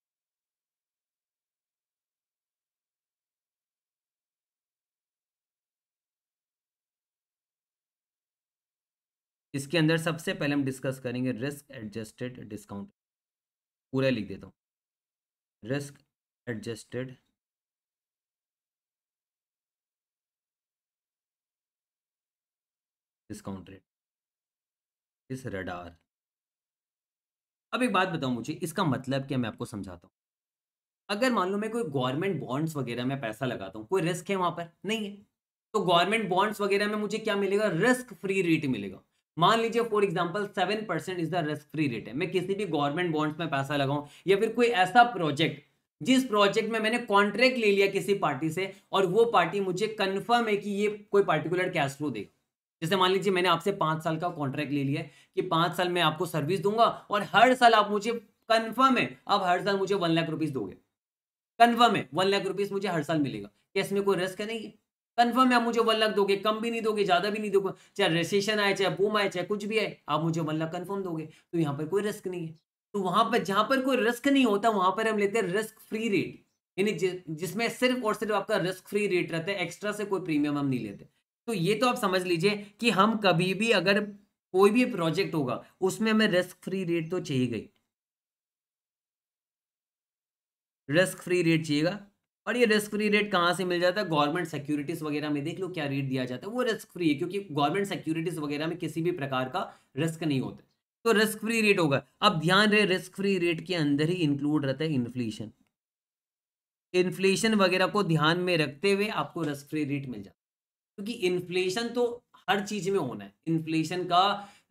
इसके अंदर सबसे पहले हम डिस्कस करेंगे रिस्क एडजस्टेड डिस्काउंट पूरा लिख देता हूं रिस्क एडजस्टेड डिस्काउंट रेट इस रडार अब एक बात बताओ मुझे इसका मतलब क्या मैं आपको समझाता हूँ अगर मान लो मैं कोई गवर्नमेंट बॉन्ड्स वगैरह में पैसा लगाता हूँ कोई रिस्क है वहां पर नहीं है तो गवर्नमेंट बॉन्ड्स वगैरह में मुझे क्या मिलेगा रिस्क फ्री रेट मिलेगा मान लीजिए for example seven percent is the risk free rate है मैं किसी भी गवर्नमेंट बॉन्ड्स में पैसा लगाऊं या फिर कोई ऐसा प्रोजेक्ट जिस प्रोजेक्ट में मैंने कॉन्ट्रैक्ट ले लिया किसी पार्टी से और वो पार्टी मुझे कन्फर्म है कि ये कोई पार्टिकुलर कैश फ्लो देगा जैसे मान लीजिए मैंने आपसे पाँच साल का कॉन्ट्रैक्ट ले लिया है कि पाँच साल मैं आपको सर्विस दूंगा और हर साल आप मुझे कन्फर्म है आप हर साल मुझे वन लाख रुपीज़ दोगे कन्फर्म है वन लाख रुपीज़ मुझे हर साल मिलेगा क्या इसमें कोई रिस्क है नहीं है कन्फर्म है आप मुझे वन लाख दोगे कम भी नहीं दोगे ज़्यादा भी नहीं दोगे चाहे रिसेशन आए चाहे बूम आए चाहे कुछ भी आए आप मुझे वन लाख कन्फर्म दोगे तो यहाँ पर कोई रिस्क नहीं है तो वहाँ पर जहाँ पर कोई रिस्क नहीं होता वहाँ पर हम लेते हैं रिस्क फ्री रेट यानी जिसमें सिर्फ और सिर्फ आपका रिस्क फ्री रेट रहता है एक्स्ट्रा से कोई प्रीमियम हम नहीं लेते तो ये तो आप समझ लीजिए कि हम कभी भी अगर कोई भी प्रोजेक्ट होगा उसमें हमें रिस्क फ्री रेट तो चाहिए गई रिस्क फ्री रेट चाहिएगा और ये रिस्क फ्री रेट कहाँ से मिल जाता है गवर्नमेंट सिक्योरिटीज वगैरह में देख लो क्या रेट दिया जाता है वो रिस्क फ्री है क्योंकि गवर्नमेंट सिक्योरिटीज वगैरह में किसी भी प्रकार का रिस्क नहीं होता तो रिस्क फ्री रेट होगा अब ध्यान रहे रिस्क फ्री रेट के अंदर ही इंक्लूड रहता है इन्फ्लेशन इन्फ्लेशन वगैरह को ध्यान में रखते हुए आपको रिस्क फ्री रेट मिल जाता है क्योंकि इन्फ्लेशन तो हर चीज में होना है इन्फ्लेशन का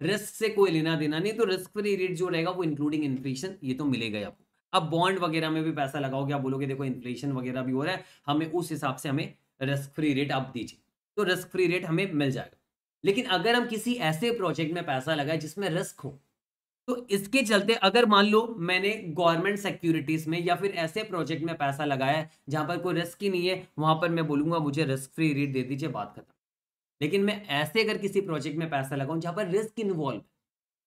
रिस्क से कोई लेना देना नहीं तो रिस्क फ्री रेट जो रहेगा वो इंक्लूडिंग इन्फ्लेशन ये तो मिलेगा ही आपको अब बॉन्ड वगैरह में भी पैसा लगाओगे आप बोलोगे देखो इन्फ्लेशन वगैरह भी हो रहा है हमें उस हिसाब से हमें रिस्क फ्री रेट आप दीजिए तो रिस्क फ्री रेट हमें मिल जाएगा लेकिन अगर हम किसी ऐसे प्रोजेक्ट में पैसा लगाए जिसमें रिस्क हो तो इसके चलते अगर मान लो मैंने गवर्नमेंट सिक्योरिटीज में या फिर ऐसे प्रोजेक्ट में पैसा लगाया है जहां पर कोई रिस्क ही नहीं है वहां पर मैं बोलूंगा मुझे रिस्क फ्री रेट दे दीजिए बात खत्म लेकिन मैं ऐसे अगर किसी प्रोजेक्ट में पैसा लगाऊं जहां पर रिस्क इन्वॉल्व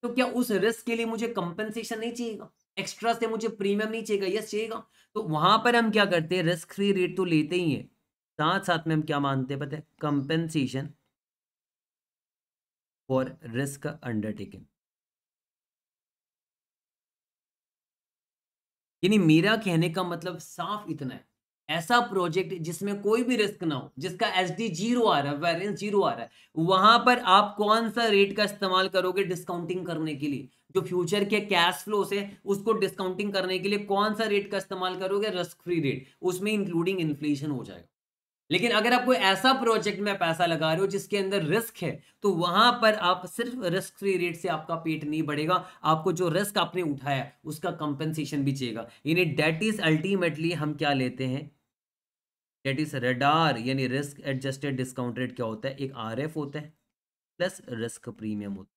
तो क्या उस रिस्क के लिए मुझे कंपनसेशन नहीं चाहिएगा एक्स्ट्रा से मुझे प्रीमियम नहीं चाहिएगा यस चाहिएगा तो वहां पर हम क्या करते हैं रिस्क फ्री रेट तो लेते ही है साथ साथ में हम क्या मानते हैं पता है कंपेंसेशन फॉर रिस्क अंडरटेकिंग यानी मेरा कहने का मतलब साफ इतना है ऐसा प्रोजेक्ट जिसमें कोई भी रिस्क ना हो जिसका एस डी जीरो आ रहा है वेरियंस जीरो आ रहा है वहां पर आप कौन सा रेट का इस्तेमाल करोगे डिस्काउंटिंग करने के लिए जो फ्यूचर के कैश फ्लो से उसको डिस्काउंटिंग करने के लिए कौन सा रेट का इस्तेमाल करोगे रिस्क फ्री रेट उसमें इंक्लूडिंग इन्फ्लेशन हो जाएगा लेकिन अगर आप कोई ऐसा प्रोजेक्ट में पैसा लगा रहे हो जिसके अंदर रिस्क है तो वहां पर आप सिर्फ रिस्क फ्री रेट से आपका पेट नहीं बढ़ेगा आपको जो रिस्क आपने उठाया उसका कंपनसेशन भी चाहिएगा यानी डेट इज अल्टीमेटली हम क्या लेते हैं डेट इज रेडार यानी रिस्क एडजस्टेड डिस्काउंट रेट क्या होता है एक आर होता है प्लस रिस्क प्रीमियम होता है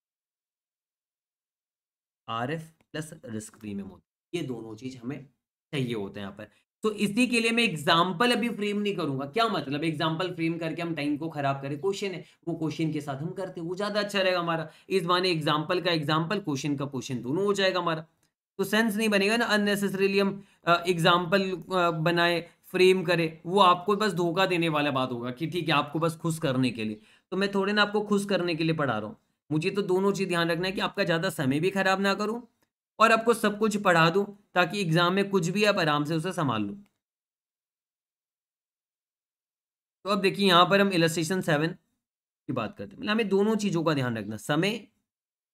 आर प्लस रिस्क प्रीमियम होता है ये दोनों चीज हमें चाहिए होते हैं यहाँ पर तो इसी के लिए मैं एग्जाम्पल अभी फ्रेम नहीं करूंगा क्या मतलब एग्जाम्पल फ्रेम करके हम टाइम को खराब करें क्वेश्चन है वो क्वेश्चन के साथ हम करते हैं वो ज्यादा अच्छा रहेगा हमारा इस बार एग्जाम्पल का एग्जाम्पल क्वेश्चन का क्वेश्चन दोनों हो जाएगा हमारा तो सेंस नहीं बनेगा ना अननेसेसरीली हम एग्जाम्पल बनाए फ्रेम करें वो आपको बस धोखा देने वाला बात होगा कि ठीक है आपको बस खुश करने के लिए तो मैं थोड़े ना आपको खुश करने के लिए पढ़ा रहा हूँ मुझे तो दोनों चीज़ ध्यान रखना है कि आपका ज़्यादा समय भी खराब ना करूँ और आपको सब कुछ पढ़ा दूं ताकि एग्ज़ाम में कुछ भी आप आराम से उसे संभाल लो तो अब देखिए यहाँ पर हम इलस्ट्रेशन सेवन की बात करते हैं मतलब हमें दोनों चीज़ों का ध्यान रखना समय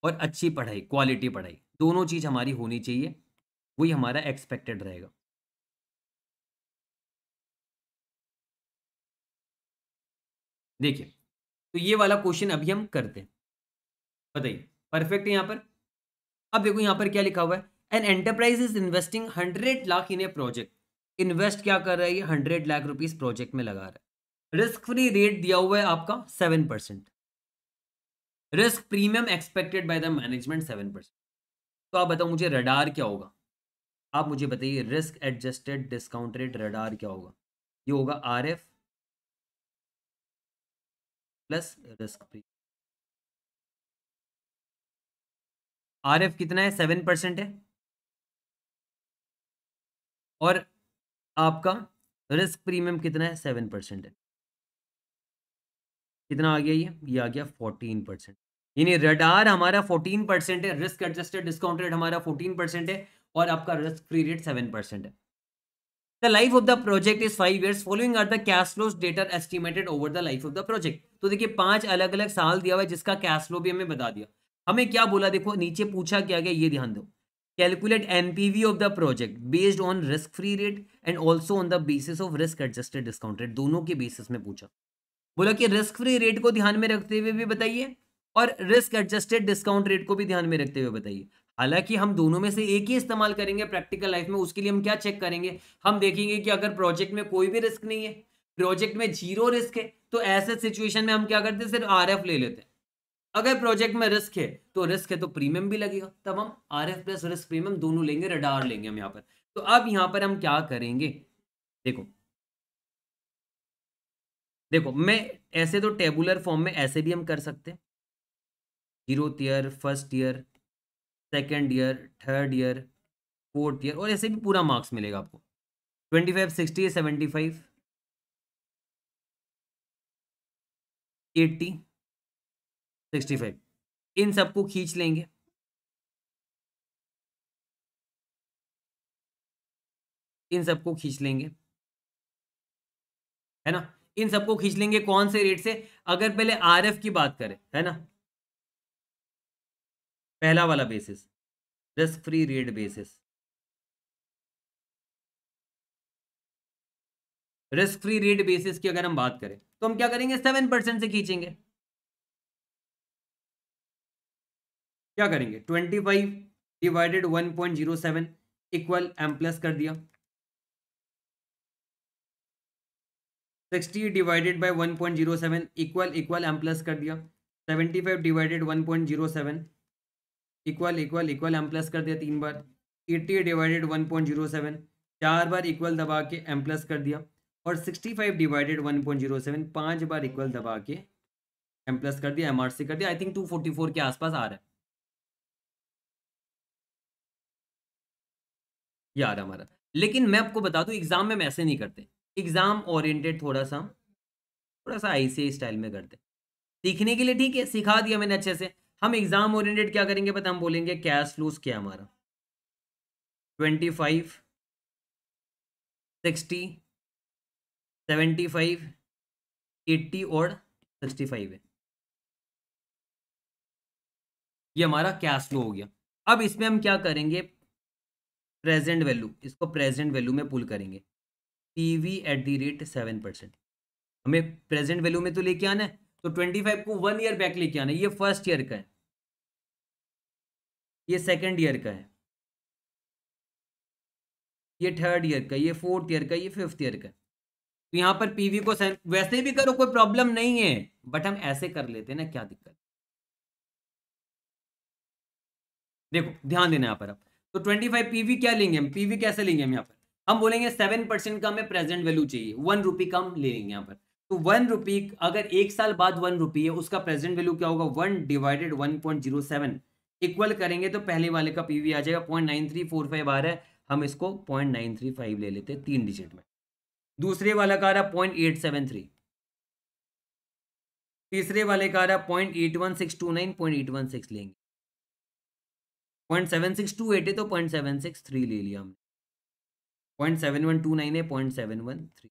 और अच्छी पढ़ाई क्वालिटी पढ़ाई दोनों चीज़ हमारी होनी चाहिए वही हमारा एक्सपेक्टेड रहेगा देखिए तो ये वाला क्वेश्चन अभी हम करते हैं बताइए परफेक्ट है यहाँ पर अब देखो यहाँ पर क्या लिखा हुआ है an enterprise is investing hundred lakh in a project invest क्या कर रहा है ये हंड्रेड लाख रुपीज प्रोजेक्ट में लगा रहा है रिस्क फ्री रेट दिया हुआ है आपका seven percent risk premium expected by the management seven percent तो आप बताओ मुझे रडार क्या होगा आप मुझे बताइए risk adjusted discount rate RADR क्या होगा ये होगा R F plus risk premium R F कितना है सेवन परसेंट है और आपका रिस्क प्रीमियम कितना है सेवन परसेंट है कितना आ गया ये ये आ गया फोर्टीन परसेंट यानी रडार हमारा फोर्टीन परसेंट है रिस्क एडजस्टेड डिस्काउंट रेट हमारा फोर्टीन परसेंट है और आपका risk free rate seven percent है The life of the project is five years. Following are the cash flows data estimated over the life of the project तो देखिए पांच अलग अलग साल दिया हुआ है जिसका कैश फ्लो भी हमें बता दिया हमें क्या बोला देखो नीचे पूछा क्या गया ये ध्यान दो calculate NPV of the project based on risk free rate and also on the basis of risk adjusted discount rate दोनों के बेसिस में पूछा बोला कि रिस्क फ्री रेट को ध्यान में रखते हुए भी बताइए और रिस्क एडजस्टेड डिस्काउंट रेट को भी ध्यान में रखते हुए बताइए हालांकि हम दोनों में से एक ही इस्तेमाल करेंगे प्रैक्टिकल लाइफ में उसके लिए हम क्या चेक करेंगे हम देखेंगे कि अगर प्रोजेक्ट में कोई भी रिस्क नहीं है प्रोजेक्ट में जीरो रिस्क है तो ऐसे सिचुएशन में हम क्या करते हैं सिर्फ आर ले लेते हैं अगर प्रोजेक्ट में रिस्क है तो रिस्क है तो प्रीमियम भी लगेगा तब हम R F plus risk premium दोनों लेंगे रडार लेंगे हम यहाँ पर तो अब यहाँ पर हम क्या करेंगे देखो देखो मैं ऐसे तो टेबुलर फॉर्म में ऐसे भी हम कर सकते हैं zero year first year second year third year fourth year और ऐसे भी पूरा मार्क्स मिलेगा आपको twenty five sixty seventy five eighty sixty five इन सबको खींच लेंगे इन सबको खींच लेंगे है ना इन सबको खींच लेंगे कौन से रेट से अगर पहले आरएफ की बात करें है ना पहला वाला basis risk free rate basis risk free rate basis की अगर हम बात करें तो हम क्या करेंगे सेवन परसेंट से खींचेंगे क्या करेंगे twenty five divided one point zero seven equal M plus कर दिया sixty divided by one point zero seven equal equal M plus कर दिया seventy five divided one point zero seven equal equal equal M plus कर दिया तीन बार eighty divided one point zero seven चार बार इक्वल दबा के एम प्लस कर दिया और sixty five divided one point zero seven पाँच बार इक्वल दबा के एम प्लस कर दिया एम आर सी कर दिया I think two forty four के आसपास आ रहा है ये आ रहा हमारा लेकिन मैं आपको बता दूं एग्जाम में हम ऐसे नहीं करते एग्जाम ओरिएंटेड थोड़ा सा थोड़ा सा आई स्टाइल में करते सीखने के लिए ठीक है सिखा दिया मैंने अच्छे से हम एग्जाम ओरिएंटेड क्या करेंगे पता हम बोलेंगे कैश लूज क्या हमारा twenty five sixty seventy five eighty और सिक्सटी फाइव है ये हमारा कैश फ्लो हो गया अब इसमें हम क्या करेंगे प्रेजेंट वैल्यू इसको प्रेजेंट वैल्यू में पुल करेंगे P V at the rate seven percent हमें प्रेजेंट वैल्यू में तो लेके आना है तो ट्वेंटी फाइव को वन ईयर बैक लेके आना है ये फर्स्ट ईयर का है ये सेकेंड ईयर का है ये थर्ड ईयर का ये फोर्थ ईयर का ये फिफ्थ ईयर का तो यहाँ पर पीवी को सेवन वैसे भी करो कोई प्रॉब्लम नहीं है बट हम ऐसे कर लेते हैं ना क्या दिक्कत देखो ध्यान देना यहाँ पर आप तो ट्वेंटी फाइव पीवी क्या लेंगे हम पीवी कैसे लेंगे हम यहाँ पर हम बोलेंगे सेवन परसेंट का हमें प्रेजेंट वैल्यू चाहिए वन रुपी का हम ले लेंगे यहाँ पर तो वन रुपी अगर एक साल बाद वन रुपी है उसका प्रेजेंट वैल्यू क्या होगा one divided one point zero seven equal करेंगे तो पहले वाले का पीवी आ जाएगा point nine three four five आ रहा है हम इसको पॉइंट नाइन थ्री फाइव ले लेते हैं तीन डिजिट में दूसरे वाला का आ रहा है पॉइंट एट सेवन थ्री तीसरे वाले का आ रहा है point eight one six two nine point eight one six लेंगे point seven six two eight है तो पॉइंट सेवन सिक्स थ्री ले लिया हमने point seven one two nine है पॉइंट सेवन वन थ्री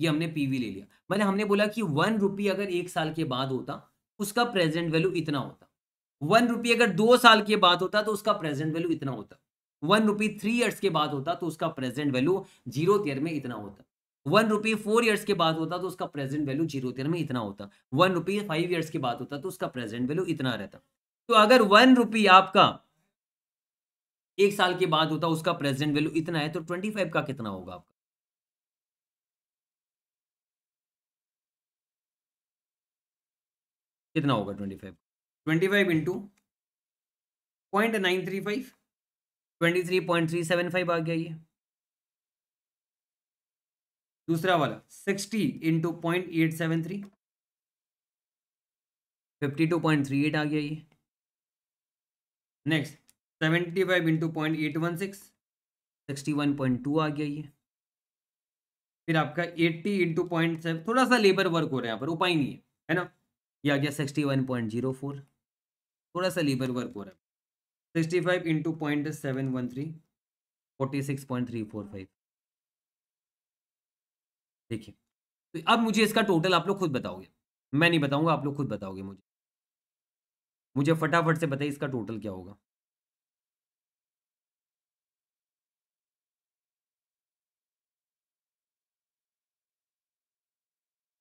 ये हमने पीवी ले लिया मैंने मतलब हमने बोला कि वन रुपी अगर एक साल के बाद होता उसका प्रेजेंट वैल्यू इतना होता वन रुपी अगर दो साल के बाद होता तो उसका प्रेजेंट वैल्यू इतना होता वन रुपी थ्री ईयर्स के बाद होता तो उसका प्रेजेंट वैल्यू जीरो तेयर में इतना होता वन रुपी फोर ईयर्स के बाद होता तो उसका प्रेजेंट वैल्यू जीरो तेयर में इतना होता वन रुपी फाइव ईयर्स के बाद होता तो उसका प्रेजेंट वैल्यू इतना रहता तो अगर वन रुपी आपका एक साल के बाद होता उसका प्रेजेंट वैल्यू इतना है तो ट्वेंटी फाइव का कितना होगा आपका कितना होगा twenty five twenty five into point nine three five twenty three point three seven five आ गया ये दूसरा वाला sixty into point eight seven three fifty two point three eight आ गया ये next seventy five into point eight one six sixty one point two आ गया ये फिर आपका एट्टी इंटू पॉइंट सेवन थोड़ा सा लेबर वर्क हो रहा है यहाँ पर उपाय नहीं है है ना ये आ गया sixty one point zero four थोड़ा सा लेबर वर्क हो रहा है sixty five into point seven one three forty six point three four five देखिए तो अब मुझे इसका टोटल आप लोग खुद बताओगे मैं नहीं बताऊंगा आप लोग खुद बताओगे मुझे मुझे फटाफट से बताइए इसका टोटल क्या होगा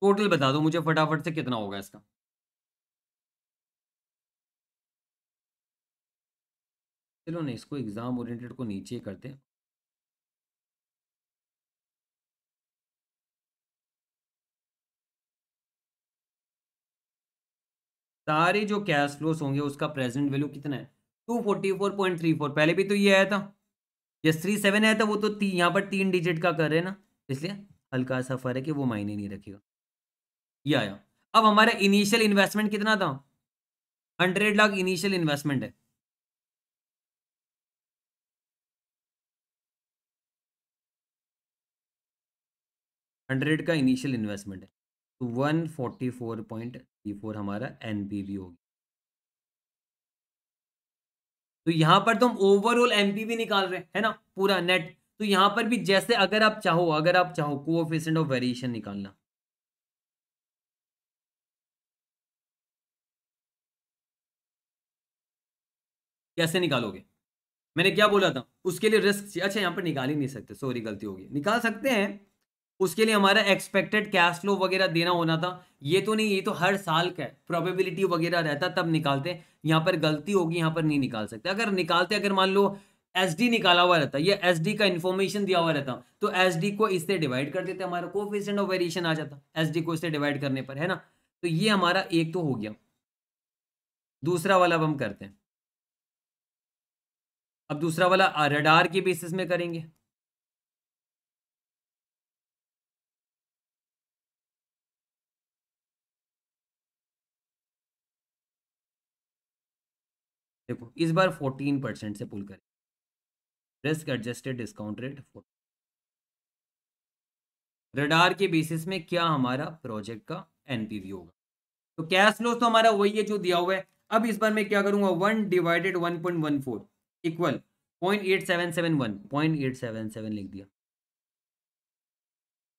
टोटल बता दो मुझे फटाफट से कितना होगा इसका चलो ना इसको एग्ज़ाम ओरिएंटेड को नीचे करते सारे जो कैश फ्लोस होंगे उसका प्रेजेंट वैल्यू कितना है two forty four point three four पहले भी तो ये आया था ये थ्री सेवन आया था वो तो यहां यहाँ पर तीन डिजिट का कर रहे हैं ना इसलिए हल्का सा फर्क है कि वो मायने नहीं रखेगा ये आया अब हमारा इनिशियल इन्वेस्टमेंट कितना था हंड्रेड लाख इनिशियल इन्वेस्टमेंट है हंड्रेड का इनिशियल इन्वेस्टमेंट है तो one forty four point three four हमारा एनपीवी होगी तो यहां पर तो हम ओवरऑल एम भी निकाल रहे हैं है ना पूरा नेट तो यहां पर भी जैसे अगर आप चाहो अगर आप चाहो को ऑफ वेरिएशन निकालना कैसे निकालोगे मैंने क्या बोला था उसके लिए रिस्क अच्छा यहाँ पर निकाल ही नहीं सकते सॉरी गलती होगी निकाल सकते हैं उसके लिए हमारा एक्सपेक्टेड कैश फ्लो वगैरह देना होना था ये तो नहीं ये तो हर साल का है प्रोबेबिलिटी वगैरह रहता तब निकालते यहाँ पर गलती होगी यहाँ पर नहीं निकाल सकते अगर निकालते अगर मान लो एस निकाला हुआ रहता या एस का इन्फॉर्मेशन दिया हुआ रहता तो एस को इससे डिवाइड कर देते हमारा कोफिशियंट ऑफ वेरिएशन आ जाता एस को इससे डिवाइड करने पर है ना तो ये हमारा एक तो हो गया दूसरा वाला अब हम करते हैं अब दूसरा वाला रडार के बेसिस में करेंगे देखो इस बार फोर्टीन परसेंट से पुल करें risk adjusted discount rate RADR के बेसिस में क्या हमारा प्रोजेक्ट का एनपीवी होगा तो कैश फ्लो तो हमारा वही है जो दिया हुआ है अब इस बार मैं क्या करूंगा one divided one point one four equal point eight seven seven one point eight seven seven लिख दिया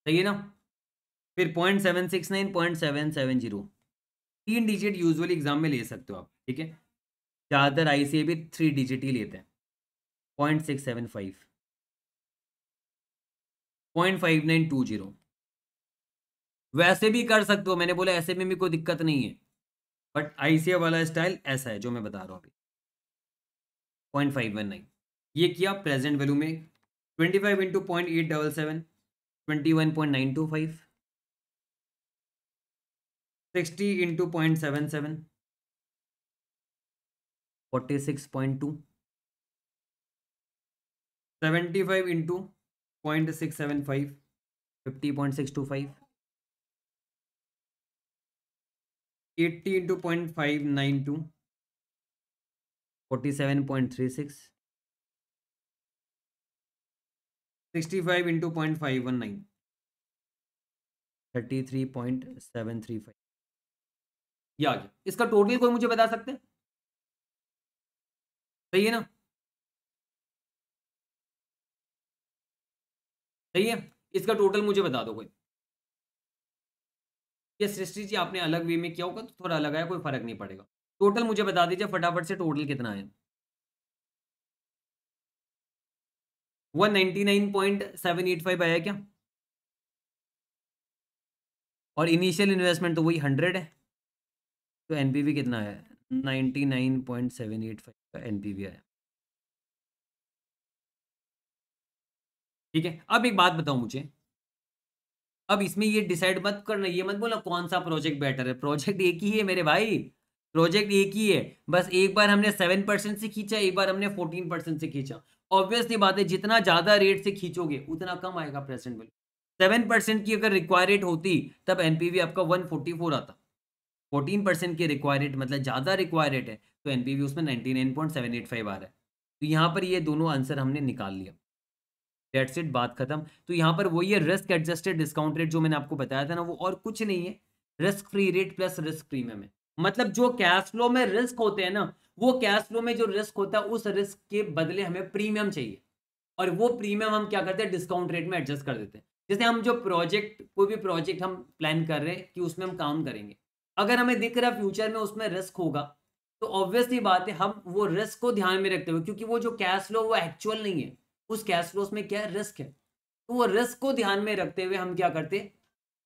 सही है ना फिर point seven six nine point seven seven zero तीन डिजिट यूजुअली एग्जाम में ले सकते हो आप ठीक है ज़्यादातर आई भी थ्री डिजिट ही लेते हैं point six seven five point five nine two zero वैसे भी कर सकते हो मैंने बोला ऐसे में भी कोई दिक्कत नहीं है बट आई वाला स्टाइल ऐसा है जो मैं बता रहा हूँ अभी पॉइंट फाइव वन नाइन ये किया प्रेजेंट वैल्यू में twenty five into point eight double seven twenty one point nine two five sixty into point seven seven forty six point two seventy five into point six seven five fifty point six two five eighty into point five nine two forty seven point three six sixty five into point five one nine thirty three point seven three five ये गया इसका total कोई मुझे बता सकते सही है ना सही है इसका टोटल मुझे बता दो कोई ये सृष्टि जी आपने अलग वे में किया होगा तो थोड़ा अलग आया कोई फर्क नहीं पड़ेगा टोटल मुझे बता दीजिए फटाफट से टोटल कितना है 199.785 आया क्या और इनिशियल इन्वेस्टमेंट तो वही 100 है तो एनपीवी कितना है 99.785 का एनपीवी आया ठीक है अब एक बात बताओ मुझे अब इसमें ये डिसाइड मत करना ये मत बोला कौन सा प्रोजेक्ट बेटर है प्रोजेक्ट एक ही है मेरे भाई प्रोजेक्ट एक ही है बस एक बार हमने सेवन परसेंट से खींचा एक बार हमने फोर्टीन परसेंट से खींचा ऑब्वियसली बात है जितना ज़्यादा रेट से खींचोगे उतना कम आएगा प्रेजेंट वैल्यू सेवन परसेंट की अगर रिक्वायरमेंट होती तब एनपीवी आपका वन फोर्टी फोर आता फोर्टीन परसेंट की रिक्वायरमेंट मतलब ज़्यादा रिक्वायरमेंट है तो एनपीवी उसमें ninety nine point seven eight five आ रहा है तो यहाँ पर ये दोनों आंसर हमने निकाल लिया डेट सेट बात खत्म तो यहाँ पर वही है रिस्क एडजस्टेड डिस्काउंट रेट जो मैंने आपको बताया था ना वो और कुछ नहीं है risk free rate plus risk premium है मतलब जो कैश फ्लो में रिस्क होते हैं ना वो कैश फ्लो में जो रिस्क होता है उस रिस्क के बदले हमें प्रीमियम चाहिए और वो प्रीमियम हम क्या करते हैं डिस्काउंट रेट में एडजस्ट कर देते हैं जैसे हम जो प्रोजेक्ट कोई भी प्रोजेक्ट हम प्लान कर रहे हैं कि उसमें हम काम करेंगे अगर हमें दिख रहा है फ्यूचर में उसमें रिस्क होगा तो ऑब्वियसली बात है हम वो रिस्क को ध्यान में रखते हुए क्योंकि वो जो कैश फ्लो वो एक्चुअल नहीं है उस कैश फ्लो में क्या रिस्क है तो वो रिस्क को ध्यान में रखते हुए हम क्या करते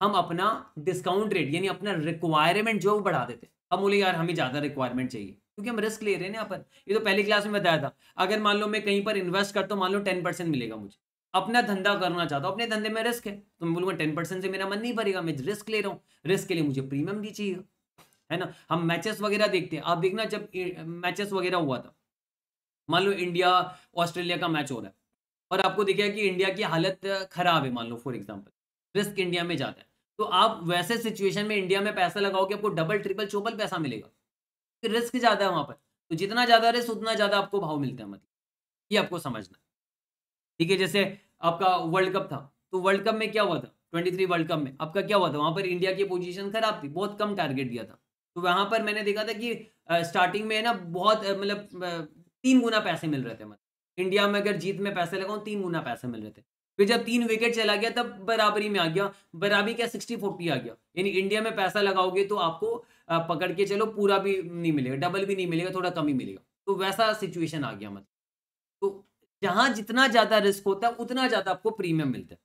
हम अपना डिस्काउंट रेट यानी अपना रिक्वायरमेंट जो है वो बढ़ा देते हैं अब बोले यार हमें ज़्यादा रिक्वायरमेंट चाहिए क्योंकि हम रिस्क ले रहे हैं ना पर ये तो पहली क्लास में बताया था अगर मान लो मैं कहीं पर इन्वेस्ट करता हूँ मान लो टेन परसेंट मिलेगा मुझे अपना धंधा करना चाहता हूँ अपने धंधे में रिस्क है तो मैं बोलूँगा टेन परसेंट से मेरा मन नहीं भरेगा मैं रिस्क ले रहा हूँ रिस्क के लिए मुझे प्रीमियम भी चाहिए है ना हम मैचेस वगैरह देखते हैं आप देखना जब मैचेस वगैरह हुआ था मान लो इंडिया ऑस्ट्रेलिया का मैच हो रहा है और आपको दिखेगा कि इंडिया की हालत खराब है मान लो फॉर एग्जाम्पल रिस्क इंडिया में ज़्यादा है तो आप वैसे सिचुएशन में इंडिया में पैसा लगाओगे आपको डबल ट्रिपल चौपल पैसा मिलेगा फिर रिस्क ज़्यादा है वहाँ पर तो जितना ज़्यादा रिस्क उतना ज़्यादा आपको भाव मिलता है मतलब ये आपको समझना ठीक है जैसे आपका वर्ल्ड कप था तो वर्ल्ड कप में क्या हुआ था ट्वेंटी वर्ल्ड कप में आपका क्या हुआ था वहाँ पर इंडिया की पोजिशन खराब थी बहुत कम टारगेट दिया था तो वहाँ पर मैंने देखा था कि स्टार्टिंग में है ना बहुत मतलब तीन गुना पैसे मिल रहे थे मतलब इंडिया में अगर जीत में पैसे लगाऊ तीन गुना पैसे मिल रहे थे फिर जब तीन विकेट चला गया तब बराबरी में आ गया बराबरी क्या सिक्सटी फोर्टी आ गया यानी इंडिया में पैसा लगाओगे तो आपको पकड़ के चलो पूरा भी नहीं मिलेगा डबल भी नहीं मिलेगा थोड़ा कम ही मिलेगा तो वैसा सिचुएशन आ गया मतलब तो जहां जितना ज्यादा रिस्क होता है उतना ज्यादा आपको प्रीमियम मिलता है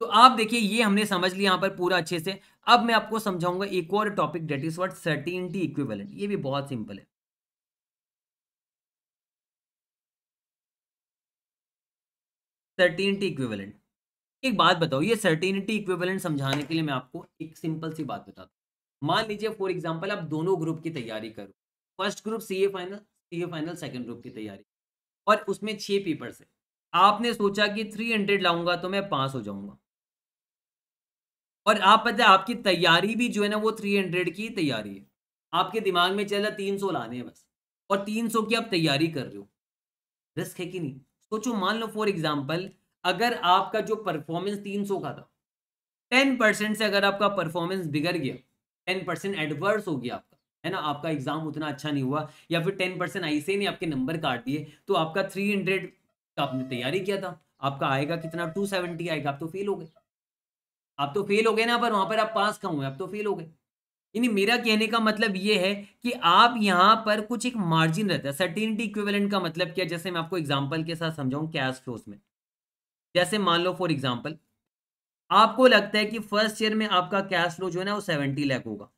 तो आप देखिए ये हमने समझ लिया यहाँ पर पूरा अच्छे से अब मैं आपको समझाऊंगा एक और topic that is what certainty equivalent ये भी बहुत सिंपल है सर्टिनिटी इक्विवेलेंट एक बात बताओ ये सर्टिनिटी इक्विवेलेंट समझाने के लिए मैं आपको एक सिंपल सी बात बताता हूँ मान लीजिए फॉर एग्जाम्पल आप दोनों ग्रुप की तैयारी करो first group C A final C A final second group की तैयारी और उसमें छः पेपर्स है आपने सोचा कि थ्री हंड्रेड लाऊंगा तो मैं पास हो जाऊंगा और आप पता है आपकी तैयारी भी जो है ना वो थ्री हंड्रेड की तैयारी है आपके दिमाग में चल रहा तीन सौ लाने हैं बस और तीन सौ की आप तैयारी कर रहे हो रिस्क है कि नहीं सोचो मान लो फॉर एग्जाम्पल अगर आपका जो परफॉर्मेंस 300 का था 10 परसेंट से अगर आपका परफॉर्मेंस बिगड़ गया 10 परसेंट एडवर्स हो गया आपका है ना आपका एग्जाम उतना अच्छा नहीं हुआ या फिर 10 परसेंट आई ने आपके नंबर काट दिए तो आपका 300 का आपने तैयारी किया था आपका आएगा कितना 270 आएगा आप तो फेल हो गए आप तो फेल हो गए ना पर वहां पर आप पास कहाँ हुए आप तो फेल हो गए यानी मेरा कहने का मतलब ये है कि आप यहाँ पर कुछ एक मार्जिन रहता है सर्टिनिटी इक्विवेलेंट का मतलब क्या जैसे मैं आपको एग्जाम्पल के साथ समझाऊँ कैश फ्लोज में जैसे मान लो फॉर एग्जाम्पल आपको लगता है कि फर्स्ट ईयर में आपका कैश फ्लो जो है ना वो सेवेंटी लाख होगा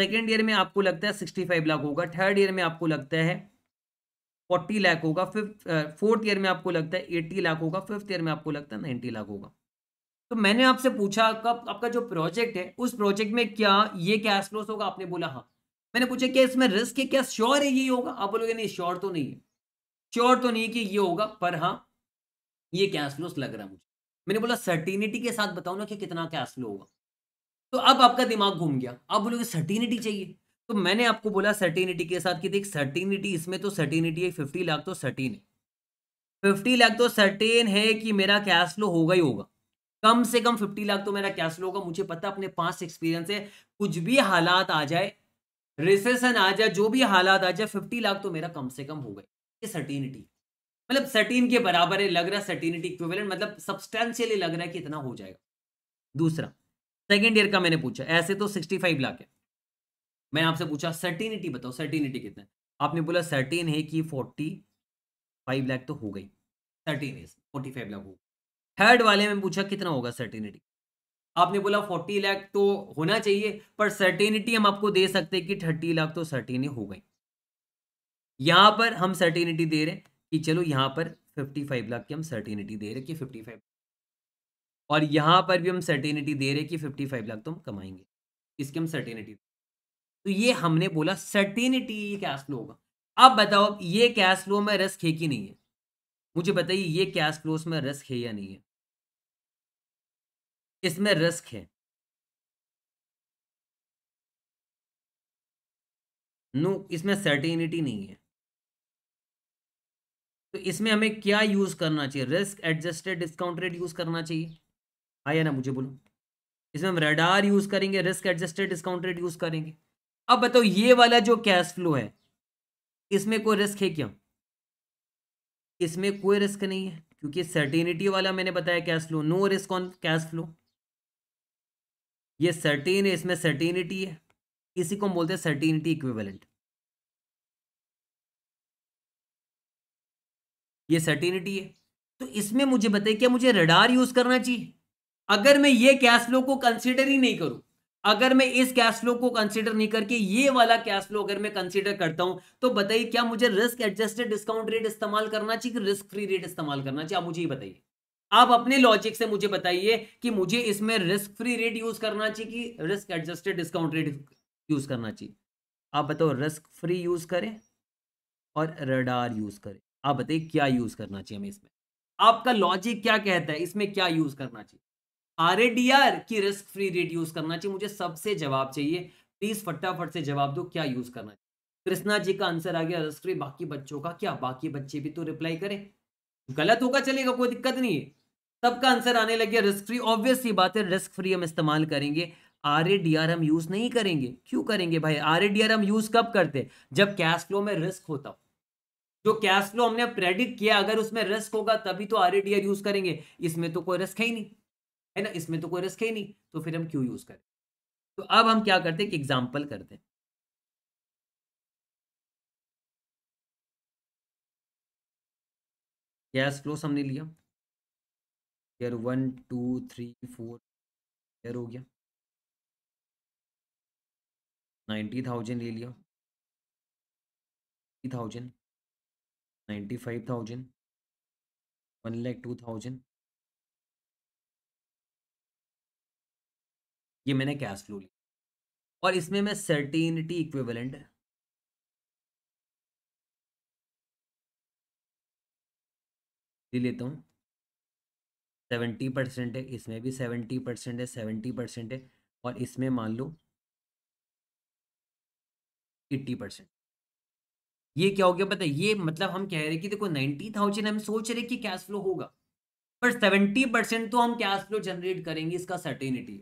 सेकेंड ईयर में आपको लगता है सिक्सटी फाइव लाख होगा थर्ड ईयर में आपको लगता है फोर्टी लाख होगा फिफ्थ फोर्थ ईयर में आपको लगता है एट्टी लाख होगा फिफ्थ ईयर में आपको लगता है नाइन्टी लाख होगा तो मैंने आपसे पूछा कब आपका जो प्रोजेक्ट है उस प्रोजेक्ट में क्या ये कैश फ्लोस होगा आपने बोला हाँ मैंने पूछा क्या इसमें रिस्क है क्या श्योर है ये होगा आप बोलोगे नहीं श्योर तो नहीं है श्योर तो नहीं कि ये होगा पर हाँ ये कैश फ्लोस लग रहा है मुझे मैंने बोला सर्टिनिटी के साथ बताओ ना कि कितना कैश फ्लो होगा तो अब आपका दिमाग घूम गया आप बोलोगे सर्टिनिटी चाहिए तो मैंने आपको बोला सर्टिनिटी के साथ कि देख सर्टिनिटी इसमें तो सर्टिनिटी है फिफ्टी लाख तो सर्टीन है फिफ्टी लाख तो सर्टेन है कि मेरा कैश फ्लो होगा ही होगा कम से कम फिफ्टी लाख तो मेरा कैश फ्लो होगा मुझे पता अपने पास एक्सपीरियंस है कुछ भी हालात आ जाए रिसेशन आ जाए जो भी हालात आ जाए फिफ्टी लाख तो मेरा कम से कम हो गए ये सर्टिनिटी मतलब सर्टीन के बराबर है लग रहा है सर्टिनिटी इक्विवेलेंट मतलब सब्सटेंशियली लग रहा है कि इतना हो जाएगा दूसरा सेकेंड ईयर का मैंने पूछा ऐसे तो सिक्सटी फाइव लाख है मैंने आपसे पूछा सर्टिनिटी बताओ सर्टिनिटी कितना आपने बोला सर्टीन है कि फोर्टी फाइव लाख तो हो गई सर्टीन है फोर्टी फाइव लाख हो थर्ड वाले में पूछा कितना होगा सर्टेनिटी आपने बोला फोर्टी लाख तो होना चाहिए पर सर्टेनिटी हम आपको दे सकते हैं कि थर्टी लाख तो सर्टेन हो गई यहां पर हम सर्टेनिटी दे रहे हैं कि चलो यहां पर फिफ्टी फाइव लाख की हम सर्टेनिटी दे रहे कि फिफ्टी फाइव और यहां पर भी हम सर्टेनिटी दे रहे कि फिफ्टी फाइव लाख तो हम कमाएंगे इसकी हम सर्टेनिटी तो ये हमने बोला सर्टेनिटी ये कैश फ्लो होगा अब बताओ ये कैश फ्लो में रस्क है कि नहीं है मुझे बताइए ये कैश फ्लोस में रस्क है या नहीं है इसमें रिस्क है नो no, इसमें सर्टिनिटी नहीं है तो इसमें हमें क्या यूज करना चाहिए risk adjusted discount rate use करना चाहिए आया हाँ ना मुझे बोलो इसमें हम रेडार यूज करेंगे risk adjusted discount rate use करेंगे अब बताओ ये वाला जो कैश फ्लो है इसमें कोई रिस्क है क्या इसमें कोई रिस्क नहीं है क्योंकि सर्टिनिटी वाला मैंने बताया cash flow no risk on cash flow ये सर्टेन है इसमें सर्टेनिटी है इसी को हम बोलते हैं सर्टेनिटी इक्विवेलेंट ये सर्टेनिटी है तो इसमें मुझे बताइए क्या मुझे रडार यूज करना चाहिए अगर मैं ये कैश फ्लो को कंसिडर ही नहीं करूं अगर मैं इस कैश फ्लो को कंसिडर नहीं करके ये वाला कैश फ्लो अगर मैं कंसिडर करता हूं तो बताइए क्या मुझे रिस्क एडजस्टेड डिस्काउंट रेट इस्तेमाल करना चाहिए कि रिस्क फ्री रेट इस्तेमाल करना चाहिए आप मुझे ये बताइए आप अपने लॉजिक से मुझे बताइए कि मुझे इसमें रिस्क फ्री रेट यूज करना चाहिए कि risk adjusted discount rate use करना चाहिए आप बताओ रिस्क फ्री यूज करें और रडार यूज करें आप बताइए क्या यूज करना चाहिए हमें इसमें आपका लॉजिक क्या कहता है इसमें क्या यूज करना चाहिए आर की रिस्क फ्री रेट यूज करना चाहिए मुझे सबसे जवाब चाहिए प्लीज फटाफट से जवाब दो क्या यूज करना चाहिए कृष्णा जी का आंसर आ गया रिस्क फ्री बाकी बच्चों का क्या बाकी बच्चे भी तो रिप्लाई करें गलत होगा चलेगा कोई दिक्कत नहीं है सबका आंसर आने लग गया रिस्क फ्री ऑब्वियस ही बात है रिस्क फ्री हम इस्तेमाल करेंगे आर ए डी आर हम यूज़ नहीं करेंगे क्यों करेंगे भाई आर ए डी आर हम यूज़ कब करते जब कैश फ्लो में रिस्क होता हो जो कैश फ्लो हमने प्रेडिक्ट किया अगर उसमें रिस्क होगा तभी तो R A D R use करेंगे इसमें तो कोई रिस्क है ही नहीं है ना इसमें तो कोई रिस्क है ही नहीं तो फिर हम क्यों यूज़ करें तो अब हम क्या करते हैं एग्जाम्पल करते हैं कैश फ्लो हमने लिया year one two three four year हो गया नाइन्टी थाउजेंड ले लिया thousand ninety five thousand one lakh two thousand ये मैंने कैश फ्लो लिया और इसमें मैं सर्टिनिटी इक्विवेलेंट ले लेता हूँ सेवेंटी परसेंट है इसमें भी सेवेंटी परसेंट है सेवेंटी परसेंट है और इसमें मान लो एट्टी परसेंट ये क्या हो गया पता ये मतलब हम कह रहे कि देखो नाइन्टी थाउजेंड हम सोच रहे कि कैश फ्लो होगा पर सेवेंटी परसेंट तो हम कैश फ्लो जनरेट करेंगे इसका सर्टेनिटी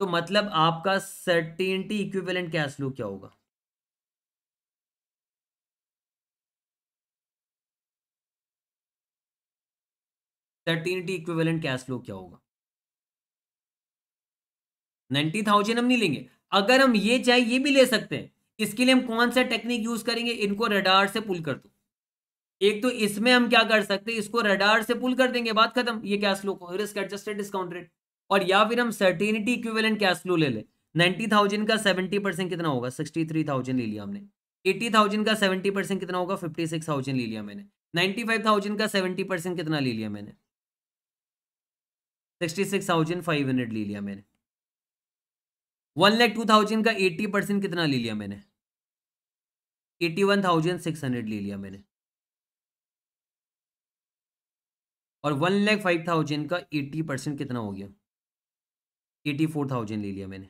तो मतलब आपका सर्टेनिटी इक्विपेलेंट कैश फ्लो क्या होगा सर्टिनिटी इक्विवेलेंट कैश फ्लो क्या होगा नाइनटी थाउजेंड हम नहीं लेंगे अगर हम ये चाहे ये भी ले सकते हैं इसके लिए हम कौन सा टेक्निक यूज करेंगे इनको रडार से पुल कर दो एक तो इसमें हम क्या कर सकते हैं इसको रडार से पुल कर देंगे बात खत्म ये कैश फ्लो को रिस्क एडजस्टेड डिस्काउंट रेट और या फिर हम सर्टिनिटी इक्विवेलेंट कैश फ्लो ले लें नाइन्टी थाउजेंड का सेवेंटी परसेंट कितना होगा सिक्सटी थ्री थाउजेंड ले लिया हमने एटी थाउजेंड का सेवेंटी परसेंट कितना होगा फिफ्टी सिक्स थाउजेंड ले लिया मैंने नाइन्टी फाइव थाउजेंड का सेवेंटी परसेंट कितना ले लिया मैंने sixty six thousand five hundred ले लिया मैंने वन लैख टू थाउजेंड का एट्टी परसेंट कितना ले लिया मैंने eighty one thousand six hundred ले लिया मैंने और वन लैख फाइव थाउजेंड का एट्टी परसेंट कितना हो गया एटी फोर थाउजेंड ले लिया मैंने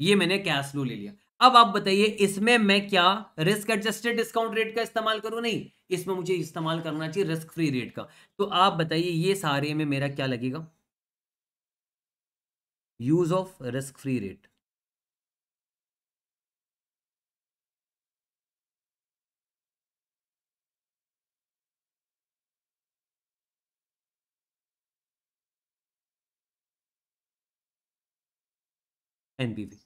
ये मैंने कैश फ्लो ले लिया अब आप बताइए इसमें मैं क्या रिस्क एडजस्टेड डिस्काउंट रेट का इस्तेमाल करूं नहीं इसमें मुझे इस्तेमाल करना चाहिए रिस्क फ्री रेट का तो आप बताइए ये सारे में मेरा क्या लगेगा use of risk free rate NPV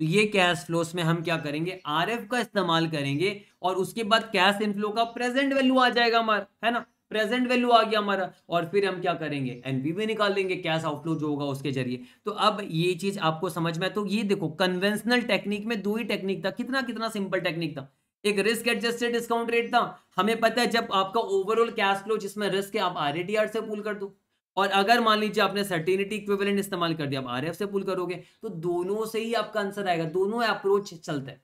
तो ये कैश फ्लोस में हम क्या करेंगे आरएफ का इस्तेमाल करेंगे और उसके बाद कैश इनफ्लो का प्रेजेंट वैल्यू आ जाएगा हमारा है ना प्रेजेंट वैल्यू आ गया हमारा और फिर हम क्या करेंगे एनपीवी निकाल लेंगे कैश आउटफ्लो जो होगा उसके जरिए तो अब ये चीज आपको समझ में तो ये देखो कन्वेंशनल टेक्निक में दो ही टेक्निक था कितना कितना सिंपल टेक्निक था एक रिस्क एडजस्टेड डिस्काउंट रेट था हमें पता है जब आपका ओवरऑल कैश फ्लो जिसमें रिस्क है आप आर से पुल कर दो और अगर मान लीजिए आपने सर्टिनिटी इक्विवेलेंट इस्तेमाल कर दिया आप आर से पुल करोगे तो दोनों से ही आपका आंसर आएगा दोनों अप्रोच चलता है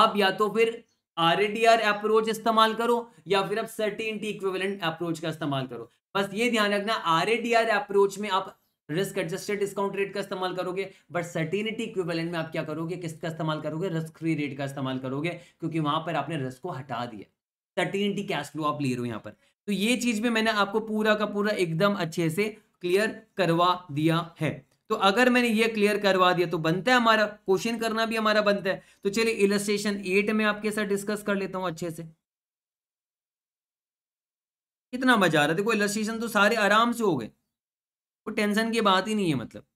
आप या तो फिर आरएडीआर अप्रोच इस्तेमाल करो या फिर आप सर्टेनिटी इक्विवेलेंट अप्रोच का इस्तेमाल करो बस ये ध्यान रखना आरएडीआर अप्रोच में आप रिस्क एडजस्टेड डिस्काउंट रेट का इस्तेमाल करोगे बट सर्टेनिटी इक्विवेलेंट में आप क्या करोगे किसका इस्तेमाल करोगे रिस्क फ्री रेट का इस्तेमाल करोगे क्योंकि वहां पर आपने रिस्क को हटा दिया सर्टेनिटी कैश फ्लो आप ले रहे हो यहाँ पर तो ये चीज भी मैंने आपको पूरा का पूरा एकदम अच्छे से क्लियर करवा दिया है तो अगर मैंने ये क्लियर करवा दिया तो बनता है हमारा क्वेश्चन करना भी हमारा बनता है तो चलिए इलस्ट्रेशन एट में आपके साथ डिस्कस कर लेता हूं अच्छे से कितना मजा आ रहा है देखो इलस्ट्रेशन तो सारे आराम से हो गए कोई टेंशन की बात ही नहीं है मतलब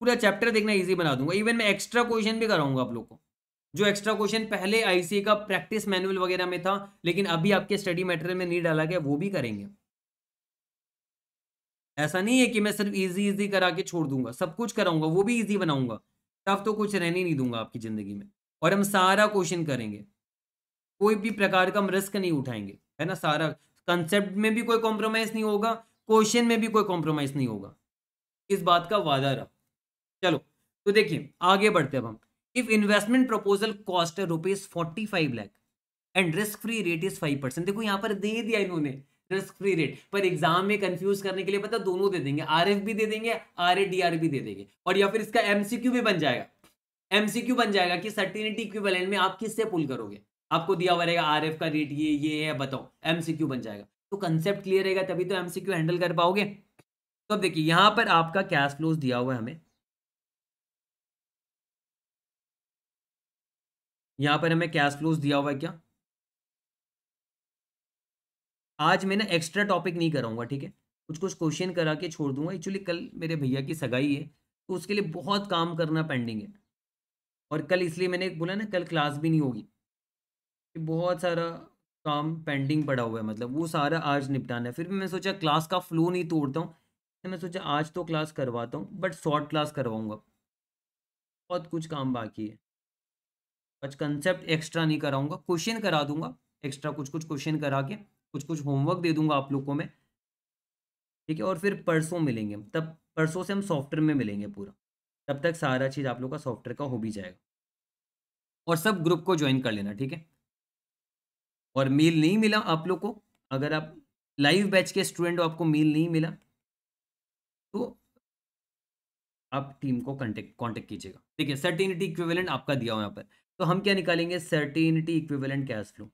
पूरा चैप्टर देखना इजी बना दूंगा इवन मैं एक्स्ट्रा क्वेश्चन भी कराऊंगा आप लोग को जो एक्स्ट्रा क्वेश्चन पहले आईसीए e का प्रैक्टिस मैनुअल वगैरह में था लेकिन अभी आपके स्टडी मटेरियल में नहीं डाला गया वो भी करेंगे ऐसा नहीं है कि मैं सिर्फ इजी इजी करा के छोड़ दूंगा सब कुछ कराऊंगा वो भी इजी बनाऊंगा तब तो कुछ रहने नहीं दूंगा आपकी ज़िंदगी में और हम सारा क्वेश्चन करेंगे कोई भी प्रकार का हम रिस्क नहीं उठाएंगे है ना सारा कंसेप्ट में भी कोई कॉम्प्रोमाइज़ नहीं होगा क्वेश्चन में भी कोई कॉम्प्रोमाइज़ नहीं होगा इस बात का वादा रहा चलो तो देखिए आगे बढ़ते अब हम if investment proposal cost rupees forty five lakh and risk free rate is five percent देखो यहाँ पर दे दिया इन्होंने रिस्क फ्री रेट पर एग्जाम में कंफ्यूज करने के लिए पता दोनों दे देंगे आर भी दे देंगे आर ए भी दे देंगे और या फिर इसका एमसीक्यू भी बन जाएगा एमसीक्यू बन जाएगा कि सर्टिनिटी इक्विवेलेंट में आप किससे पुल करोगे आपको दिया हुआ रहेगा आर का रेट ये ये है बताओ एमसीक्यू बन जाएगा तो कंसेप्ट क्लियर रहेगा तभी तो एमसीक्यू हैंडल कर पाओगे तो अब देखिए यहां पर आपका कैश फ्लोज दिया हुआ है हमें यहां पर हमें कैश फ्लोज दिया हुआ है क्या आज मैं ना एक्स्ट्रा टॉपिक नहीं कराऊंगा ठीक है कुछ कुछ क्वेश्चन करा के छोड़ दूंगा एक्चुअली कल मेरे भैया की सगाई है तो उसके लिए बहुत काम करना पेंडिंग है और कल इसलिए मैंने बोला ना कल क्लास भी नहीं होगी कि बहुत सारा काम पेंडिंग पड़ा हुआ है मतलब वो सारा आज निपटाना है फिर भी मैं सोचा क्लास का फ्लो नहीं तोड़ता हूँ तो मैं सोचा आज तो क्लास करवाता हूँ बट शॉर्ट क्लास करवाऊँगा बहुत कुछ काम बाकी है आज कंसेप्ट एक्स्ट्रा नहीं कराऊँगा क्वेश्चन करा दूंगा एक्स्ट्रा कुछ कुछ क्वेश्चन करा के कुछ कुछ होमवर्क दे दूंगा आप लोग को मैं ठीक है और फिर परसों मिलेंगे तब परसों से हम सॉफ्टवेयर में मिलेंगे पूरा तब तक सारा चीज़ आप लोग का सॉफ्टवेयर का हो भी जाएगा और सब ग्रुप को ज्वाइन कर लेना ठीक है और मेल नहीं मिला आप लोग को अगर आप लाइव बैच के स्टूडेंट आपको मेल नहीं मिला तो आप टीम को कॉन्टेक्ट कॉन्टेक्ट कीजिएगा ठीक है सर्टिनिटी इक्विवेलेंट आपका दिया हुआ यहाँ पर तो हम क्या निकालेंगे सर्टिनिटी इक्विवेलेंट कैश फ्लो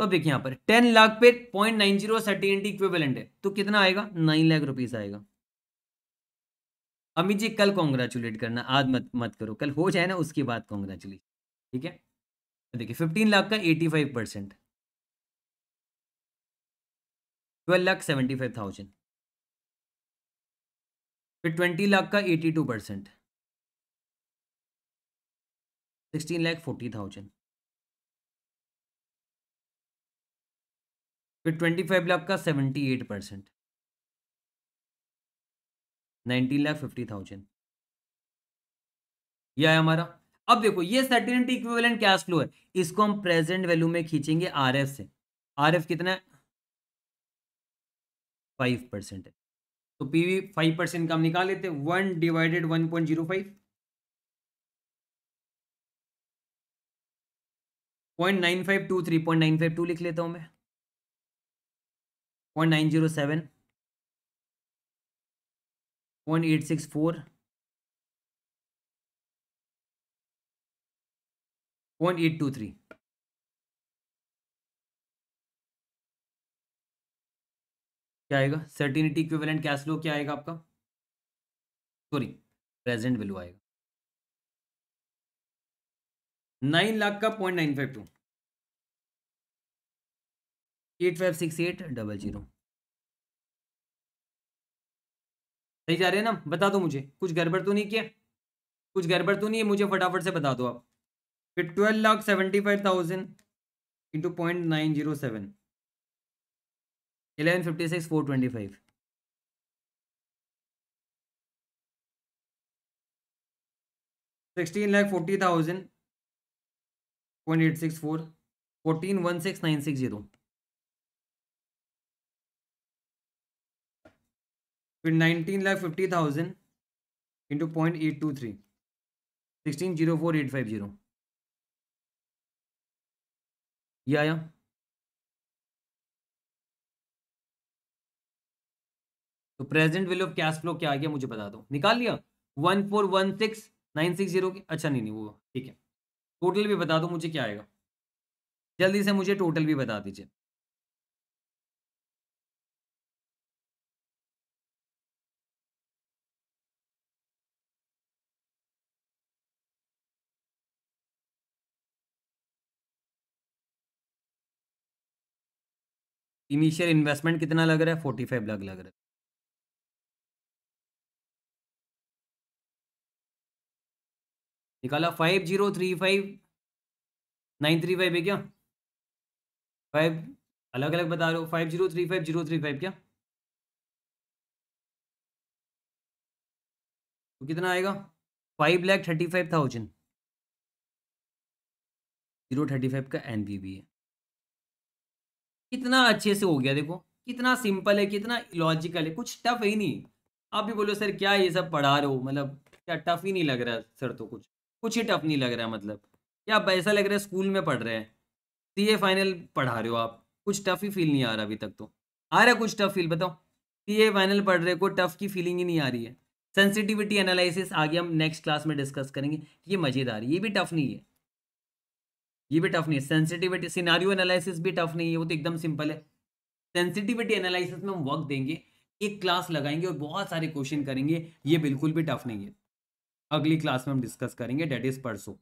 तो अब देखिए यहाँ पर टेन लाख पे point nine zero certainty equivalent है तो कितना आएगा नाइन लाख रुपीज आएगा अमित जी कल कॉन्ग्रेचुलेट करना आज मत मत करो कल हो जाए ना उसके बाद कॉन्ग्रेचुलेट ठीक है देखिए फिफ्टीन लाख का eighty five percent twelve lakh seventy five thousand फिर ट्वेंटी लाख का eighty two percent sixteen lakh forty thousand फिर ट्वेंटी फाइव लाख का seventy eight percent nineteen lakh fifty thousand यह है हमारा अब देखो ये सर्टिनिटी इक्विवेलेंट कैश फ्लो है इसको हम प्रेजेंट वैल्यू में खींचेंगे आरएफ से आरएफ कितना है फाइव परसेंट है तो पीवी फाइव परसेंट का हम निकाल लेते हैं one divided one point zero five point nine five two three point nine five two लिख लेता हूं मैं point nine zero seven point eight six four point eight two three क्या आएगा सर्टिनिटी इक्विवेलेंट कैश फ्लो क्या आएगा आपका sorry present value आएगा नाइन लाख का point nine five two eight five six eight double zero सही जा रहे हैं ना बता दो मुझे कुछ गड़बड़ तो नहीं किया कुछ गड़बड़ तो नहीं है मुझे फटाफट से बता दो आप फिर twelve lakh seventy five thousand into point nine zero seven eleven fifty six four twenty five sixteen lakh forty thousand point eight six four fourteen one six nine six zero फिर nineteen lakh fifty thousand into point eight two three sixteen zero four eight five zero आया तो present value of cash flow क्या आ गया मुझे बता दो निकाल लिया one four one six nine six zero की अच्छा नहीं नहीं वो ठीक है टोटल भी बता दो मुझे क्या आएगा जल्दी से मुझे टोटल भी बता दीजिए इनिशियल इन्वेस्टमेंट कितना लग रहा है फोर्टी फाइव लाख लग रहा है निकाला five zero three five nine three five है क्या फाइव अलग अलग बता रहे हो five zero three five zero three five क्या तो कितना आएगा five lakh thirty five thousand zero thirty five का एन बी बी है कितना अच्छे से हो गया देखो कितना सिंपल है कितना लॉजिकल है कुछ टफ है ही नहीं आप भी बोलो सर क्या ये सब पढ़ा रहे हो मतलब क्या टफ ही नहीं लग रहा सर तो कुछ कुछ ही टफ नहीं लग रहा मतलब क्या आप ऐसा लग रहा है स्कूल में पढ़ रहे हैं सी फाइनल पढ़ा रहे हो आप कुछ टफ ही फील नहीं आ रहा अभी तक तो आ रहा कुछ टफ फील बताओ सी फाइनल पढ़ रहे को टफ की फीलिंग ही नहीं आ रही है सेंसिटिविटी एनालिसिस आगे हम नेक्स्ट क्लास में डिस्कस करेंगे ये मज़ेदार ये भी टफ नहीं है ये भी टफ नहीं है सेंसिटिविटी सिनारियो एनालिसिस भी टफ नहीं है वो तो एकदम सिंपल है सेंसिटिविटी एनालिसिस में हम वर्क देंगे एक क्लास लगाएंगे और बहुत सारे क्वेश्चन करेंगे ये बिल्कुल भी टफ नहीं है अगली क्लास में हम डिस्कस करेंगे डेट इज परसों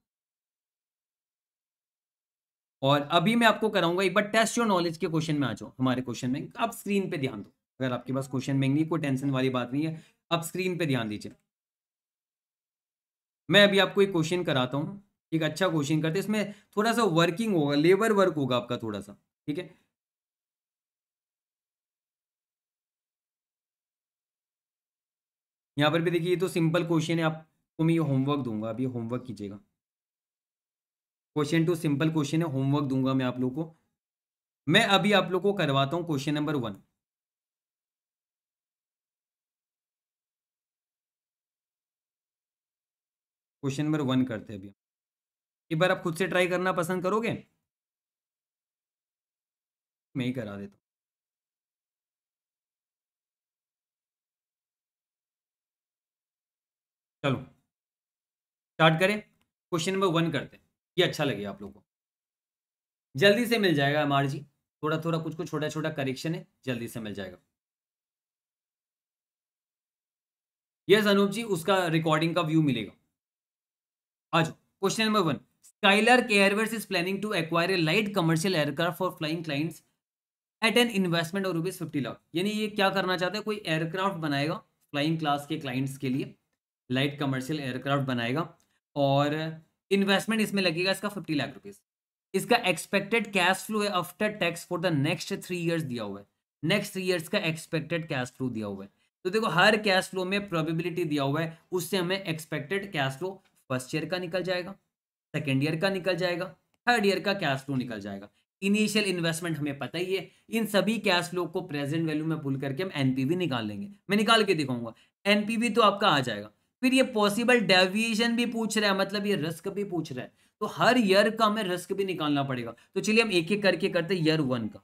और अभी मैं आपको कराऊंगा एक बार टेस्ट योर नॉलेज के क्वेश्चन में आ जाओ हमारे क्वेश्चन में आप स्क्रीन पे ध्यान दो अगर आपके पास क्वेश्चन में नहीं कोई टेंशन वाली बात नहीं है आप स्क्रीन पे ध्यान दीजिए मैं अभी आपको एक क्वेश्चन कराता हूँ एक अच्छा क्वेश्चन करते इसमें थोड़ा सा वर्किंग होगा लेबर वर्क होगा आपका थोड़ा सा ठीक है यहां पर भी देखिए ये तो सिंपल क्वेश्चन है आपको मैं ये होमवर्क दूंगा अभी होमवर्क कीजिएगा क्वेश्चन टू सिंपल क्वेश्चन है होमवर्क दूंगा मैं आप लोग को मैं अभी आप लोग को करवाता हूं question number one question number one करते हैं अभी एक बार आप खुद से ट्राई करना पसंद करोगे मैं ही करा देता हूँ चलो स्टार्ट करें क्वेश्चन नंबर वन करते हैं ये अच्छा लगे आप लोगों को जल्दी से मिल जाएगा एम जी थोड़ा थोड़ा कुछ कुछ छोटा छोटा करेक्शन है जल्दी से मिल जाएगा यस अनूप जी उसका रिकॉर्डिंग का व्यू मिलेगा आज question number one Skylar Airways is planning to acquire a light commercial aircraft for flying clients at an investment और रुपीज़ फिफ्टी लाख यानी ये क्या करना चाहते हैं कोई एयरक्राफ्ट बनाएगा फ्लाइंग क्लास के क्लाइंट्स के लिए लाइट कमर्शियल एयरक्राफ्ट बनाएगा और इन्वेस्टमेंट इसमें लगेगा इसका फिफ्टी लाख रुपीज़ इसका एक्सपेक्टेड कैश फ्लो है after tax for the next three years दिया हुआ है नेक्स्ट थ्री ईयर्स का एक्सपेक्टेड कैश फ्लो दिया हुआ है तो देखो हर कैश फ्लो में प्रोबेबिलिटी दिया हुआ है उससे हमें expected cash flow first year का निकल जाएगा सेकेंड ईयर का निकल जाएगा थर्ड ईयर का कैश फ्लो निकल जाएगा इनिशियल इन्वेस्टमेंट हमें पता ही है इन सभी कैश फ्लो को प्रेजेंट वैल्यू में पुल करके हम एनपीवी निकाल लेंगे मैं निकाल के दिखाऊंगा एनपीवी तो आपका आ जाएगा फिर ये पॉसिबल डेविएशन भी पूछ रहा है मतलब ये रिस्क भी पूछ रहा है तो हर ईयर का हमें रिस्क भी निकालना पड़ेगा तो चलिए हम एक एक करके करते ईयर वन का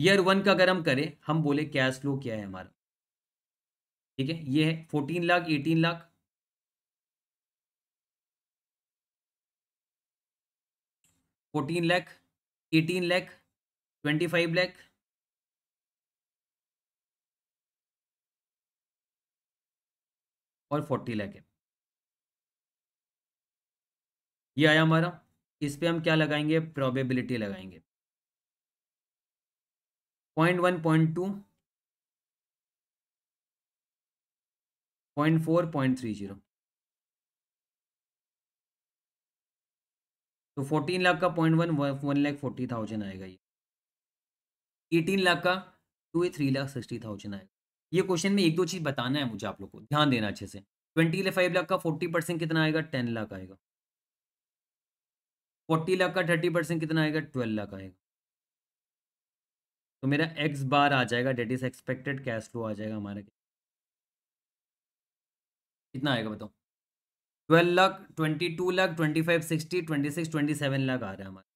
ईयर वन का अगर हम करें हम बोले कैश फ्लो क्या है हमारा ठीक है ये है fourteen lakh eighteen lakh fourteen lakh eighteen lakh twenty five lakh और फोर्टी लैख है ये आया हमारा इस पे हम क्या लगाएंगे प्रोबेबिलिटी लगाएंगे point one point two point four point three zero तो फोर्टीन लाख का point one one lakh forty thousand आएगा ये एटीन लाख का two three lakh sixty thousand आएगा ये क्वेश्चन में एक दो चीज़ बताना है मुझे आप लोग को ध्यान देना अच्छे से ट्वेंटी फाइव लाख का फोर्टी परसेंट कितना आएगा टेन लाख आएगा फोर्टी लाख का थर्टी परसेंट कितना आएगा ट्वेल्व लाख आएगा तो मेरा एक्स बार आ जाएगा that is expected cash flow आ जाएगा हमारा कितना आएगा बताओ twelve lakh twenty two lakh twenty five sixty twenty six twenty seven lakh आ रहा है हमारा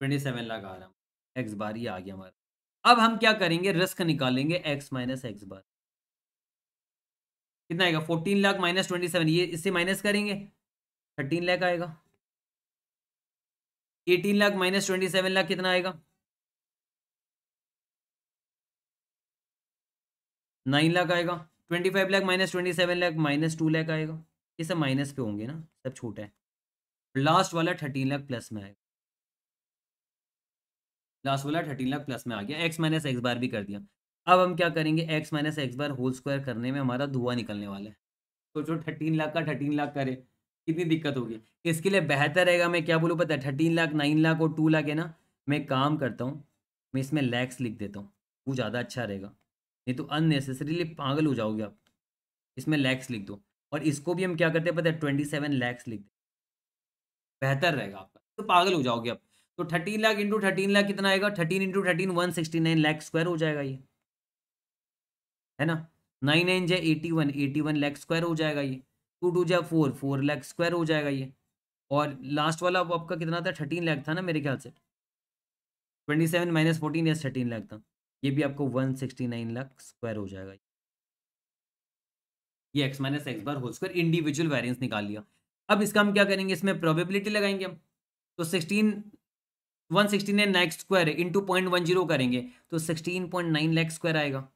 ट्वेंटी सेवन लाख आ रहा है एक्स बार ये आ गया हमारा अब हम क्या करेंगे रिस्क निकालेंगे एक्स माइनस एक्स बार कितना आएगा fourteen lakh minus twenty seven ये इससे माइनस करेंगे थर्टीन लाख आएगा eighteen lakh minus twenty seven lakh कितना आएगा नाइन लाख आएगा twenty five lakh minus twenty seven lakh minus two lakh आएगा ये सब माइनस पे होंगे ना सब छोटा है लास्ट वाला थर्टीन लाख प्लस में आएगा लास्ट वाला थर्टीन लाख प्लस में आ गया एक्स माइनस एक्स बार भी कर दिया अब हम क्या करेंगे x minus x bar whole square करने में हमारा धुआं निकलने वाला है सोचो थर्टीन लाख का थर्टीन लाख करे कितनी दिक्कत होगी इसके लिए बेहतर रहेगा मैं क्या बोलूँ पता है थर्टीन लाख नाइन लाख और टू लाख है ना मैं काम करता हूँ मैं इसमें लैक्स लिख देता हूँ वो ज़्यादा अच्छा रहेगा नहीं तो अननेसेसरीली पागल हो जाओगे आप इसमें लैक्स लिख दो और इसको भी हम क्या करते हैं पता है ट्वेंटी सेवन लैक्स लिख दें बेहतर रहेगा आपका तो पागल हो जाओगे आप तो thirteen lakh into thirteen lakh कितना आएगा thirteen into thirteen one sixty nine lakh square हो जाएगा ये है ना नाइन नाइन जाए eighty one eighty one lakh square हो जाएगा ये टू टू जाए फोर फोर लैख स्क्वायर हो जाएगा ये और लास्ट वाला आपका कितना था थर्टीन लैख था ना मेरे ख्याल से ट्वेंटी सेवन माइनस फोर्टीन या थर्टीन लैख था ये भी आपको one sixty nine lakh square हो जाएगा ये x minus x bar whole square individual variance निकाल लिया अब इसका हम क्या करेंगे इसमें प्रोबेबिलिटी लगाएंगे हम तो sixteen one sixty nine lakh square into point one zero करेंगे तो sixteen point nine lakh square आएगा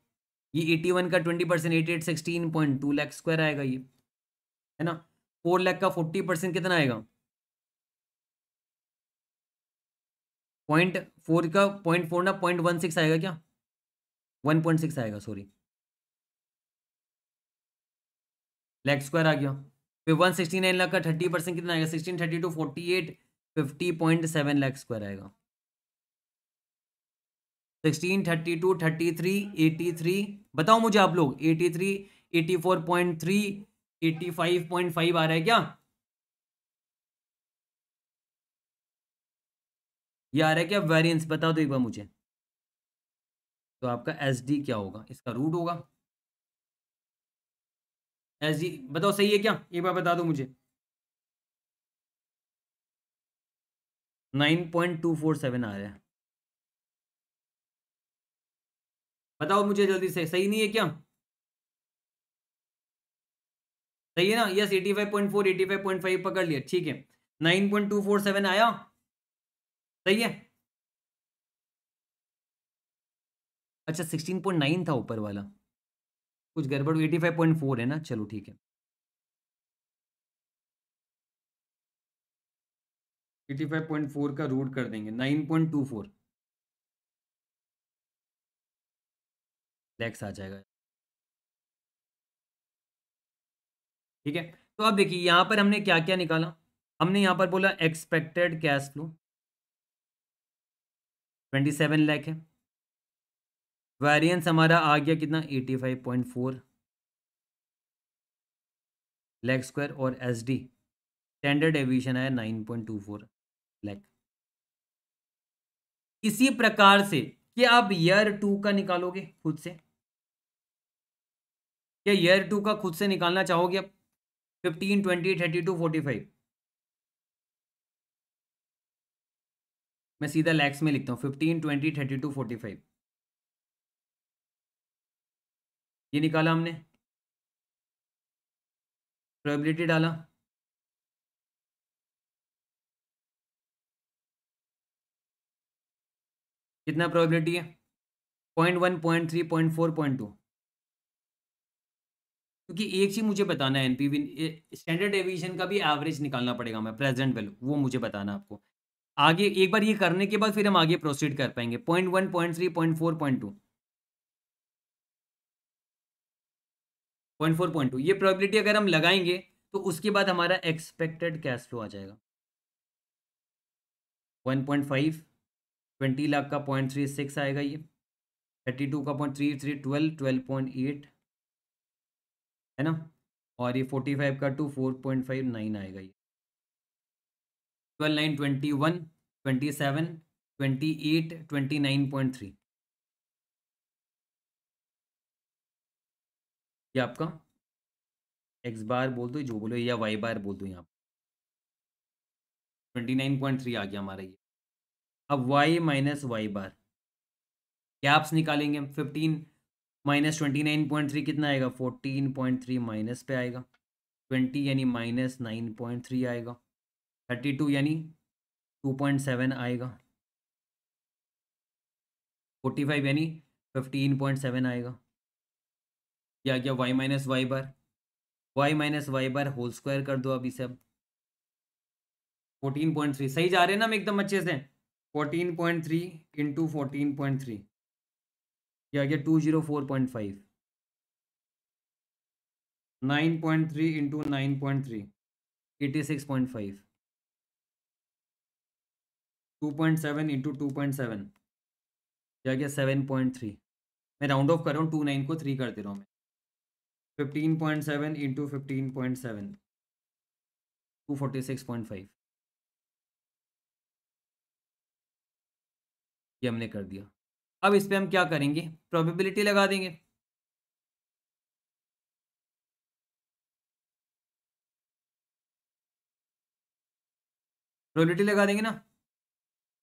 ये एटी वन का twenty percent eighty eight sixteen point two lakh square आएगा ये है ना फोर लाख का फोर्टी परसेंट कितना आएगा पॉइंट फोर का पॉइंट फोर ना पॉइंट वन सिक्स आएगा क्या वन पॉइंट सिक्स आएगा सॉरी लैख स्क्वायर आ गया फिर वन सिक्सटी नाइन लाख का थर्टी परसेंट कितना आएगा sixteen thirty two forty eight fifty point seven lakh square आएगा sixteen thirty two thirty three eighty three बताओ मुझे आप लोग eighty three eighty four point three eighty five point five आ रहा है क्या ये आ रहा है क्या वेरिएंस बताओ तो एक बार मुझे तो आपका एस डी क्या होगा इसका रूट होगा एस डी बताओ सही है क्या एक बार बता दो मुझे nine point two four seven आ रहा है बताओ मुझे जल्दी से सही नहीं है क्या सही है ना yes eighty five point four eighty five point five पकड़ लिया ठीक है nine point two four seven आया सही है अच्छा सिक्सटीन पॉइंट नाइन था ऊपर वाला कुछ गड़बड़ एटी फाइव पॉइंट फोर है ना चलो ठीक है एटी फाइव पॉइंट फोर का रूट कर देंगे nine point two four lakhs आ जाएगा ठीक है तो अब देखिए यहाँ पर हमने क्या क्या निकाला हमने यहाँ पर बोला expected cash flow twenty seven lakh है वेरिएंस हमारा आ गया कितना 85.4 लेग स्क्वायर और डी स्टैंडर्ड एविएशन आया 9.24 लेग इसी प्रकार से क्या आप ईयर टू का निकालोगे खुद से क्या ईयर टू का खुद से निकालना चाहोगे आप fifteen twenty thirty two forty five मैं सीधा लैक्स में लिखता हूँ fifteen twenty thirty two forty five ये निकाला हमने प्रोबेबिलिटी डाला कितना प्रोबेबिलिटी है point one point three point four point two क्योंकि एक चीज मुझे बताना है एनपीवी स्टैंडर्ड एविएशन का भी एवरेज निकालना पड़ेगा हमें प्रेजेंट वैल्यू वो मुझे बताना आपको आगे एक बार ये करने के बाद फिर हम आगे प्रोसीड कर पाएंगे point one point three point four point two point four point two ये प्रोबेबिलिटी अगर हम लगाएंगे तो उसके बाद हमारा एक्सपेक्टेड कैश फ्लो आ जाएगा one point five twenty lakh का पॉइंट थ्री सिक्स आएगा ये थर्टी टू का point three three twelve twelve point eight है ना और ये फोर्टी फाइव का two four point five nine आएगा ये twelve nine twenty one twenty seven twenty eight twenty nine point three ये आपका एक्स बार बोल दो जो बोलो या वाई बार बोल दो यहाँ ट्वेंटी नाइन पॉइंट थ्री आ गया हमारा ये अब Y minus Y bar gaps निकालेंगे हम fifteen minus twenty nine point three कितना आएगा फोर्टीन पॉइंट थ्री माइनस पे आएगा ट्वेंटी यानी माइनस नाइन पॉइंट थ्री आएगा थर्टी टू यानी टू पॉइंट सेवन आएगा फोर्टी फाइव यानी फिफ्टीन पॉइंट सेवन आएगा ये आ गया Y minus Y bar Y minus Y bar whole square कर दो अभी सब फोर्टीन पॉइंट थ्री सही जा रहे हैं ना हम एकदम अच्छे से fourteen point three into fourteen point three ये आ गया two zero four point five nine point three into nine point three eighty six point five two point seven into two point seven या गया सेवन पॉइंट थ्री मैं round off कर रहा हूँ to nine को थ्री कर दे रहा हूँ मैं fifteen point seven into fifteen point seven two forty six point five ये हमने कर दिया अब इस पर हम क्या करेंगे प्रोबेबिलिटी लगा देंगे प्रोबेबिलिटी लगा देंगे ना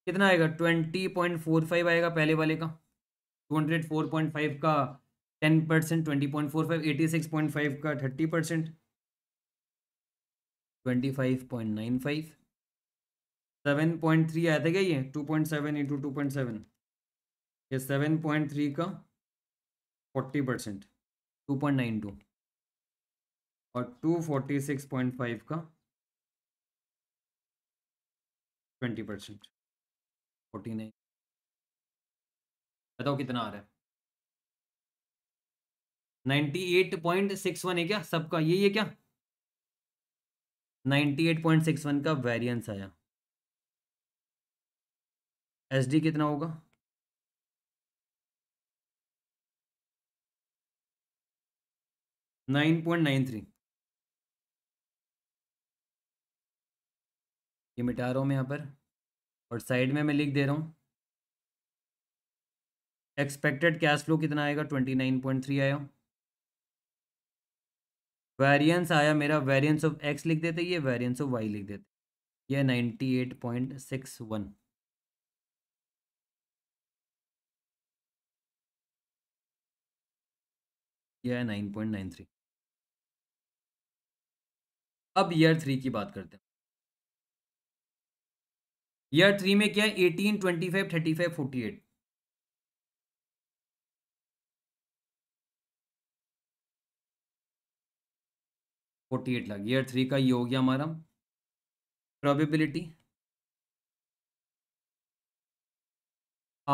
कितना आएगा ट्वेंटी पॉइंट फोर फाइव आएगा पहले वाले का two hundred four point five का ten percent twenty point four five eighty six point five का thirty percent twenty five point nine five seven point three आया था क्या ये two point seven into two point seven ये seven point three का forty percent two point nine two और two forty six point five का twenty percent forty nine बताओ कितना आ रहा है ninety eight point six one है क्या सबका यही है क्या ninety eight point six one का वेरियंस आया एस डी कितना होगा नाइन पॉइंट नाइन थ्री ये मिटा रहा हूँ मैं यहाँ पर और साइड में मैं लिख दे रहा हूँ एक्सपेक्टेड कैश फ्लो कितना आएगा ट्वेंटी नाइन पॉइंट थ्री आया वेरियंस आया मेरा वेरियंस ऑफ एक्स लिख देते ये वेरियंस ऑफ वाई लिख देते ये ninety eight point six one यह है नाइन पॉइंट नाइन थ्री अब ईयर थ्री की बात करते हैं ईयर थ्री में क्या है eighteen twenty five thirty five forty eight forty eight lakh year three का ये हो गया हमारा प्रोबेबिलिटी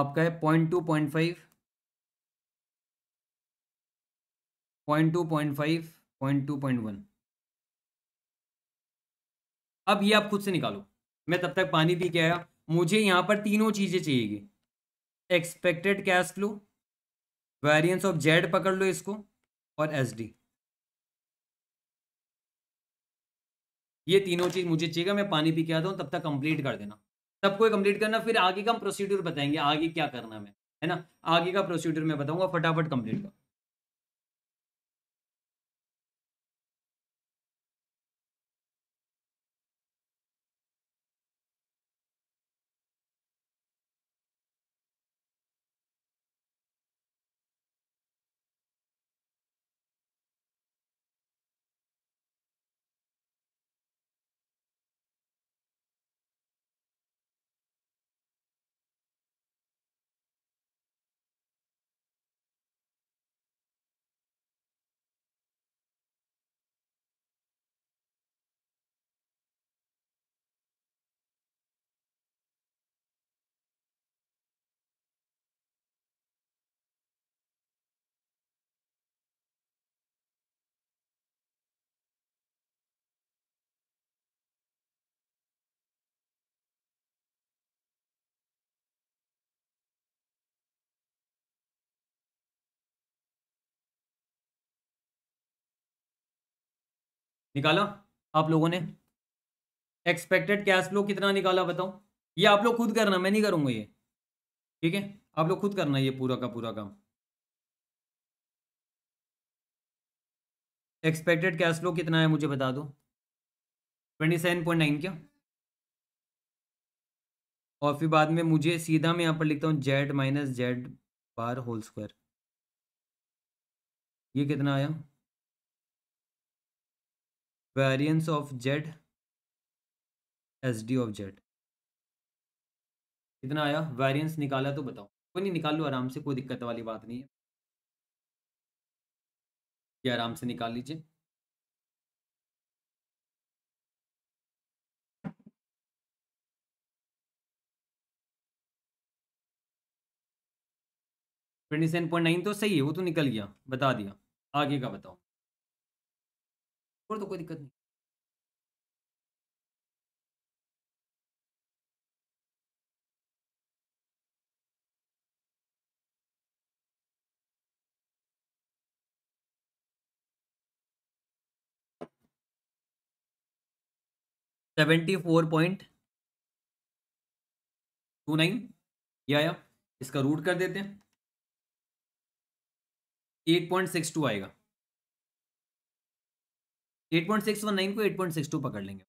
आपका है point two point five point two point five point two point one अब ये आप खुद से निकालो मैं तब तक पानी पी के आया मुझे यहाँ पर तीनों चीज़ें चाहिएगी expected cash flow variance of Z पकड़ लो इसको और एसडी डी ये तीनों चीज़ मुझे चाहिएगा मैं पानी पी के आता हूँ तब तक कंप्लीट कर देना सबको कंप्लीट करना फिर आगे का हम प्रोसीड्यूर बताएंगे आगे क्या करना है है ना आगे का प्रोसीड्यूर मैं बताऊँगा फटाफट कंप्लीट करूँ निकाला आप लोगों ने एक्सपेक्टेड कैश फ्लो कितना निकाला बताओ ये आप लोग खुद करना मैं नहीं करूँगा ये ठीक है आप लोग खुद करना ये पूरा का पूरा काम एक्सपेक्टेड कैश फ्लो कितना है मुझे बता दो ट्वेंटी सेवन पॉइंट नाइन क्या और फिर बाद में मुझे सीधा मैं यहाँ पर लिखता हूँ Z minus Z bar whole square ये कितना आया variance of Z S D of Z कितना आया वेरियंस निकाला तो बताओ कोई नहीं निकाल लो आराम से कोई दिक्कत वाली बात नहीं है ये आराम से निकाल लीजिए ट्वेंटी सेवन पॉइंट नाइन तो सही है वो तो निकल गया बता दिया आगे का बताओ तो कोई दिक्कत नहीं seventy four point two nine ये आया इसका रूट कर देते हैं एट पॉइंट सिक्स टू आएगा एट पॉइंट सिक्स वन तो नाइन को एट पॉइंट सिक्स टू पकड़ लेंगे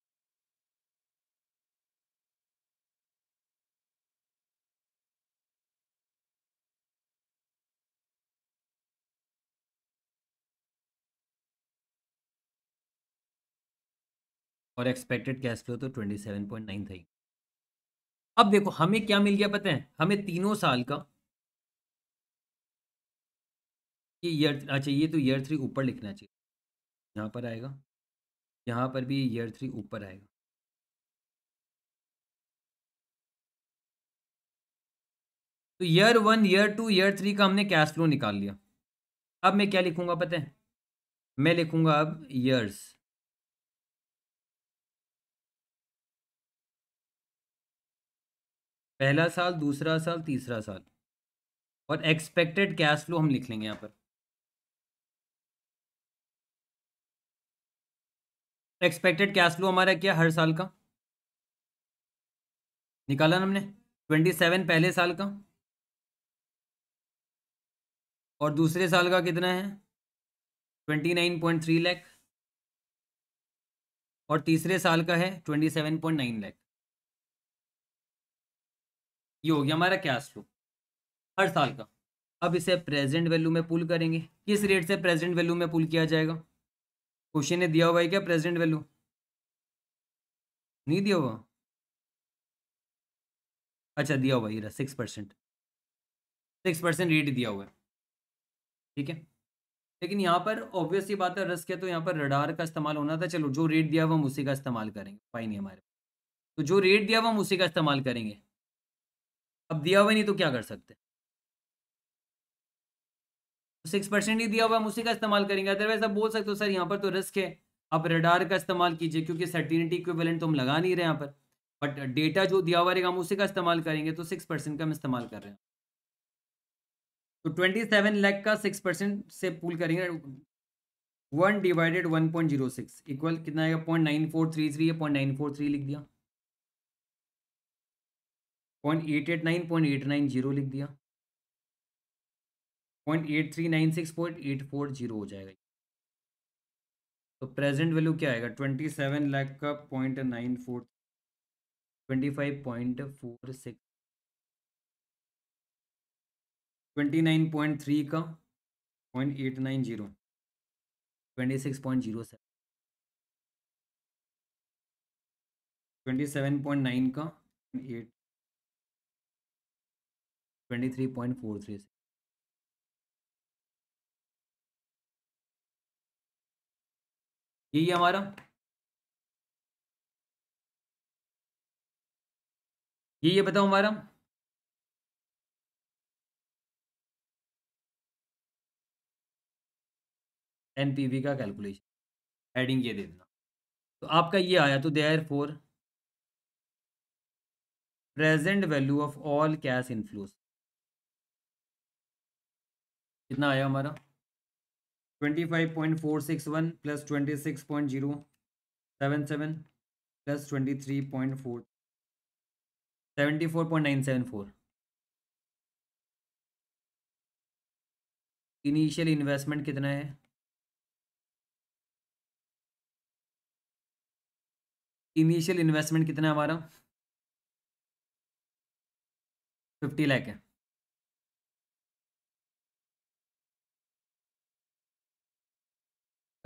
और एक्सपेक्टेड कैश फ्लो तो ट्वेंटी सेवन पॉइंट नाइन अब देखो हमें क्या मिल गया पता है हमें तीनों साल का ये ईयर अच्छा ये तो ईयर थ्री ऊपर लिखना चाहिए यहाँ पर आएगा यहाँ पर भी ईयर थ्री ऊपर आएगा तो year one year two year three का हमने कैश फ्लो निकाल लिया अब मैं क्या लिखूंगा पता है मैं लिखूंगा अब ईयर्स पहला साल दूसरा साल तीसरा साल और एक्सपेक्टेड कैश फ्लो हम लिख लेंगे यहाँ पर एक्सपेक्टेड कैश फ्लो हमारा क्या हर साल का निकाला हमने ट्वेंटी सेवन पहले साल का और दूसरे साल का कितना है twenty nine point three lakh और तीसरे साल का है twenty seven point nine lakh ये हो गया हमारा कैश फ्लो हर साल का अब इसे प्रेजेंट वैल्यू में पुल करेंगे किस रेट से प्रेजेंट वैल्यू में पुल किया जाएगा क्वेश्चन ने दिया हुआ है क्या प्रेजेंट वैल्यू नहीं दिया हुआ अच्छा दिया हुआ ही six percent six percent rate दिया हुआ है ठीक है लेकिन यहाँ पर ऑब्वियसली बात है रस है तो यहाँ पर रडार का इस्तेमाल होना था चलो जो रेट दिया हुआ हम उसी का इस्तेमाल करेंगे फाइन नहीं हमारे तो जो रेट दिया हुआ हम उसी का इस्तेमाल करेंगे अब दिया हुआ नहीं तो क्या कर सकते सिक्स परसेंट ही दिया हुआ हम उसी का इस्तेमाल करेंगे अदरवाइज आप बोल सकते हो सर यहाँ पर तो रिस्क है आप रेडार का इस्तेमाल कीजिए क्योंकि सर्टिनिटी इक्विवेलेंट तो हम लगा नहीं रहे यहाँ पर बट डेटा जो दिया हुआ रहेगा हम उसी का इस्तेमाल करेंगे तो सिक्स परसेंट का हम इस्तेमाल कर रहे हैं तो ट्वेंटी सेवन लैख का सिक्स परसेंट से पूल करेंगे one divided one point zero six equal कितना आएगा point nine four three three या पॉइंट नाइन फोर थ्री लिख दिया point eight eight nine point eight nine zero लिख दिया point eight three nine six point eight four zero हो जाएगा तो प्रेजेंट वैल्यू क्या आएगा ट्वेंटी सेवन लैख का point nine four twenty five point four six twenty nine point three का point eight nine zero twenty six point zero seven twenty seven point nine का eight twenty three point four three six यही हमारा यही है बताओ हमारा NPV का calculation adding ये दे देना तो आपका ये आया तो therefore present value of all cash inflows कितना आया हमारा twenty five point four six one plus twenty six point zero seven seven plus twenty three point four seventy four point nine seven four initial investment कितना है initial investment कितना है हमारा fifty lakh है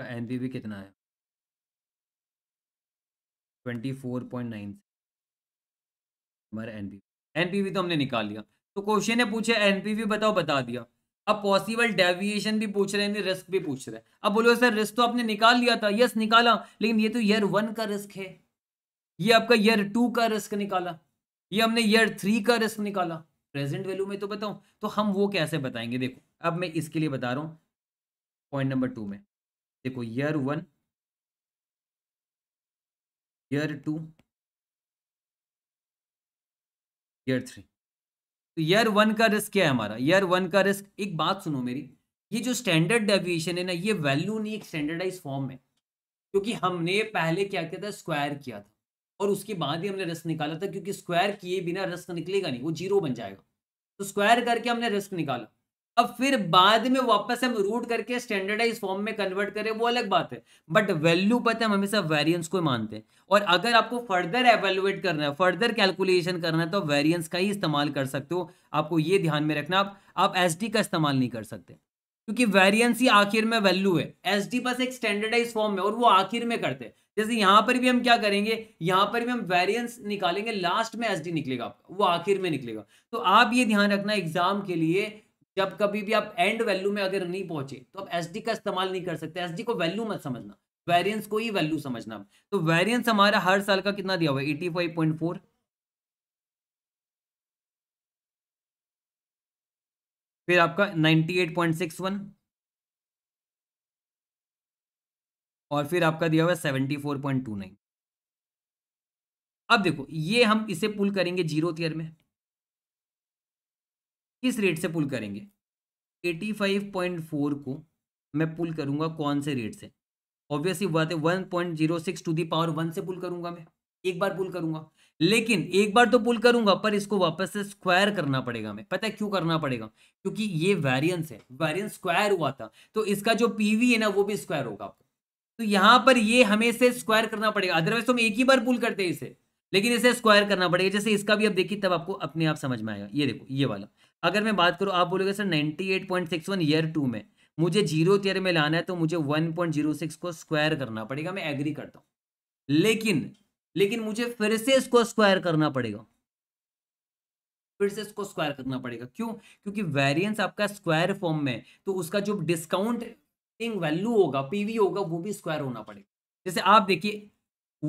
का एम कितना है ट्वेंटी फोर पॉइंट नाइन हमारा एन एनपीवी तो हमने निकाल लिया तो क्वेश्चन ने पूछा एनपीवी बताओ बता दिया अब पॉसिबल डेविएशन भी पूछ रहे हैं रिस्क भी पूछ रहे हैं अब बोलो सर रिस्क तो आपने निकाल लिया था यस निकाला लेकिन ये तो ईयर वन का रिस्क है ये आपका ईयर टू का रिस्क निकाला ये हमने ईयर थ्री का रिस्क निकाला प्रेजेंट वैल्यू में तो बताऊं तो हम वो कैसे बताएंगे देखो अब मैं इसके लिए बता रहा हूं पॉइंट नंबर टू में देखो year one year two year three तो ईयर वन का रिस्क क्या है हमारा ईयर वन का रिस्क एक बात सुनो मेरी ये जो स्टैंडर्ड डेविएशन है ना ये वैल्यू नहीं एक स्टैंडर्डाइज फॉर्म में क्योंकि हमने पहले क्या किया था स्क्वायर किया था और उसके बाद ही हमने रिस्क निकाला था क्योंकि स्क्वायर किए बिना रिस्क निकलेगा नहीं वो जीरो बन जाएगा तो स्क्वायर करके हमने रिस्क निकाला अब फिर बाद में वापस हम रूट करके स्टैंडर्डाइज फॉर्म में कन्वर्ट करें वो अलग बात है बट वैल्यू पता है हम हमेशा वेरियंस को मानते हैं और अगर आपको फर्दर एवेलुएट करना है फर्दर कैलकुलेशन करना है तो वेरियंस का ही इस्तेमाल कर सकते हो आपको ये ध्यान में रखना आप एस डी का इस्तेमाल नहीं कर सकते क्योंकि वेरियंस ही आखिर में वैल्यू है एस डी बस एक स्टैंडर्डाइज फॉर्म है और वो आखिर में करते हैं जैसे यहाँ पर भी हम क्या करेंगे यहाँ पर भी हम वेरियंस निकालेंगे लास्ट में एस निकलेगा आपका वो आखिर में निकलेगा तो आप ये ध्यान रखना एग्जाम के लिए जब कभी भी आप एंड वैल्यू में अगर नहीं पहुंचे तो आप एस का इस्तेमाल नहीं कर सकते एस को वैल्यू मत समझना वेरियंस को ही वैल्यू समझना तो वेरियंस हमारा हर साल का कितना दिया हुआ है एटी फाइव पॉइंट फोर फिर आपका 98.61 और फिर आपका दिया हुआ 74.29 अब देखो ये हम इसे पुल करेंगे जीरो ईयर में किस रेट से पुल करेंगे 85.4 को मैं पुल करूंगा कौन से रेट से ऑब्वियसली बात है one point zero six to the power one से पुल करूंगा मैं एक बार पुल करूंगा लेकिन एक बार तो पुल करूंगा पर इसको वापस से स्क्वायर करना पड़ेगा मैं पता है क्यों करना पड़ेगा क्योंकि ये वेरियंस है वेरियंस स्क्वायर हुआ था तो इसका जो पी है ना वो भी स्क्वायर होगा आपको तो यहाँ पर ये हमें से स्क्वायर करना पड़ेगा अदरवाइज तो हम एक ही बार पुल करते हैं इसे लेकिन इसे स्क्वायर करना पड़ेगा जैसे इसका भी आप देखिए तब आपको अपने आप समझ में आएगा ये देखो ये वाला अगर मैं बात करूँ आप बोलोगे सर 98.61 ईयर टू में मुझे जीरो ईयर में लाना है तो मुझे 1.06 को स्क्वायर करना पड़ेगा मैं एग्री करता हूँ लेकिन लेकिन मुझे फिर से इसको स्क्वायर करना पड़ेगा फिर से इसको स्क्वायर करना पड़ेगा क्यों क्योंकि वेरियंस आपका स्क्वायर फॉर्म में तो उसका जो डिस्काउंट वैल्यू होगा पीवी होगा वो भी स्क्वायर होना पड़ेगा जैसे आप देखिए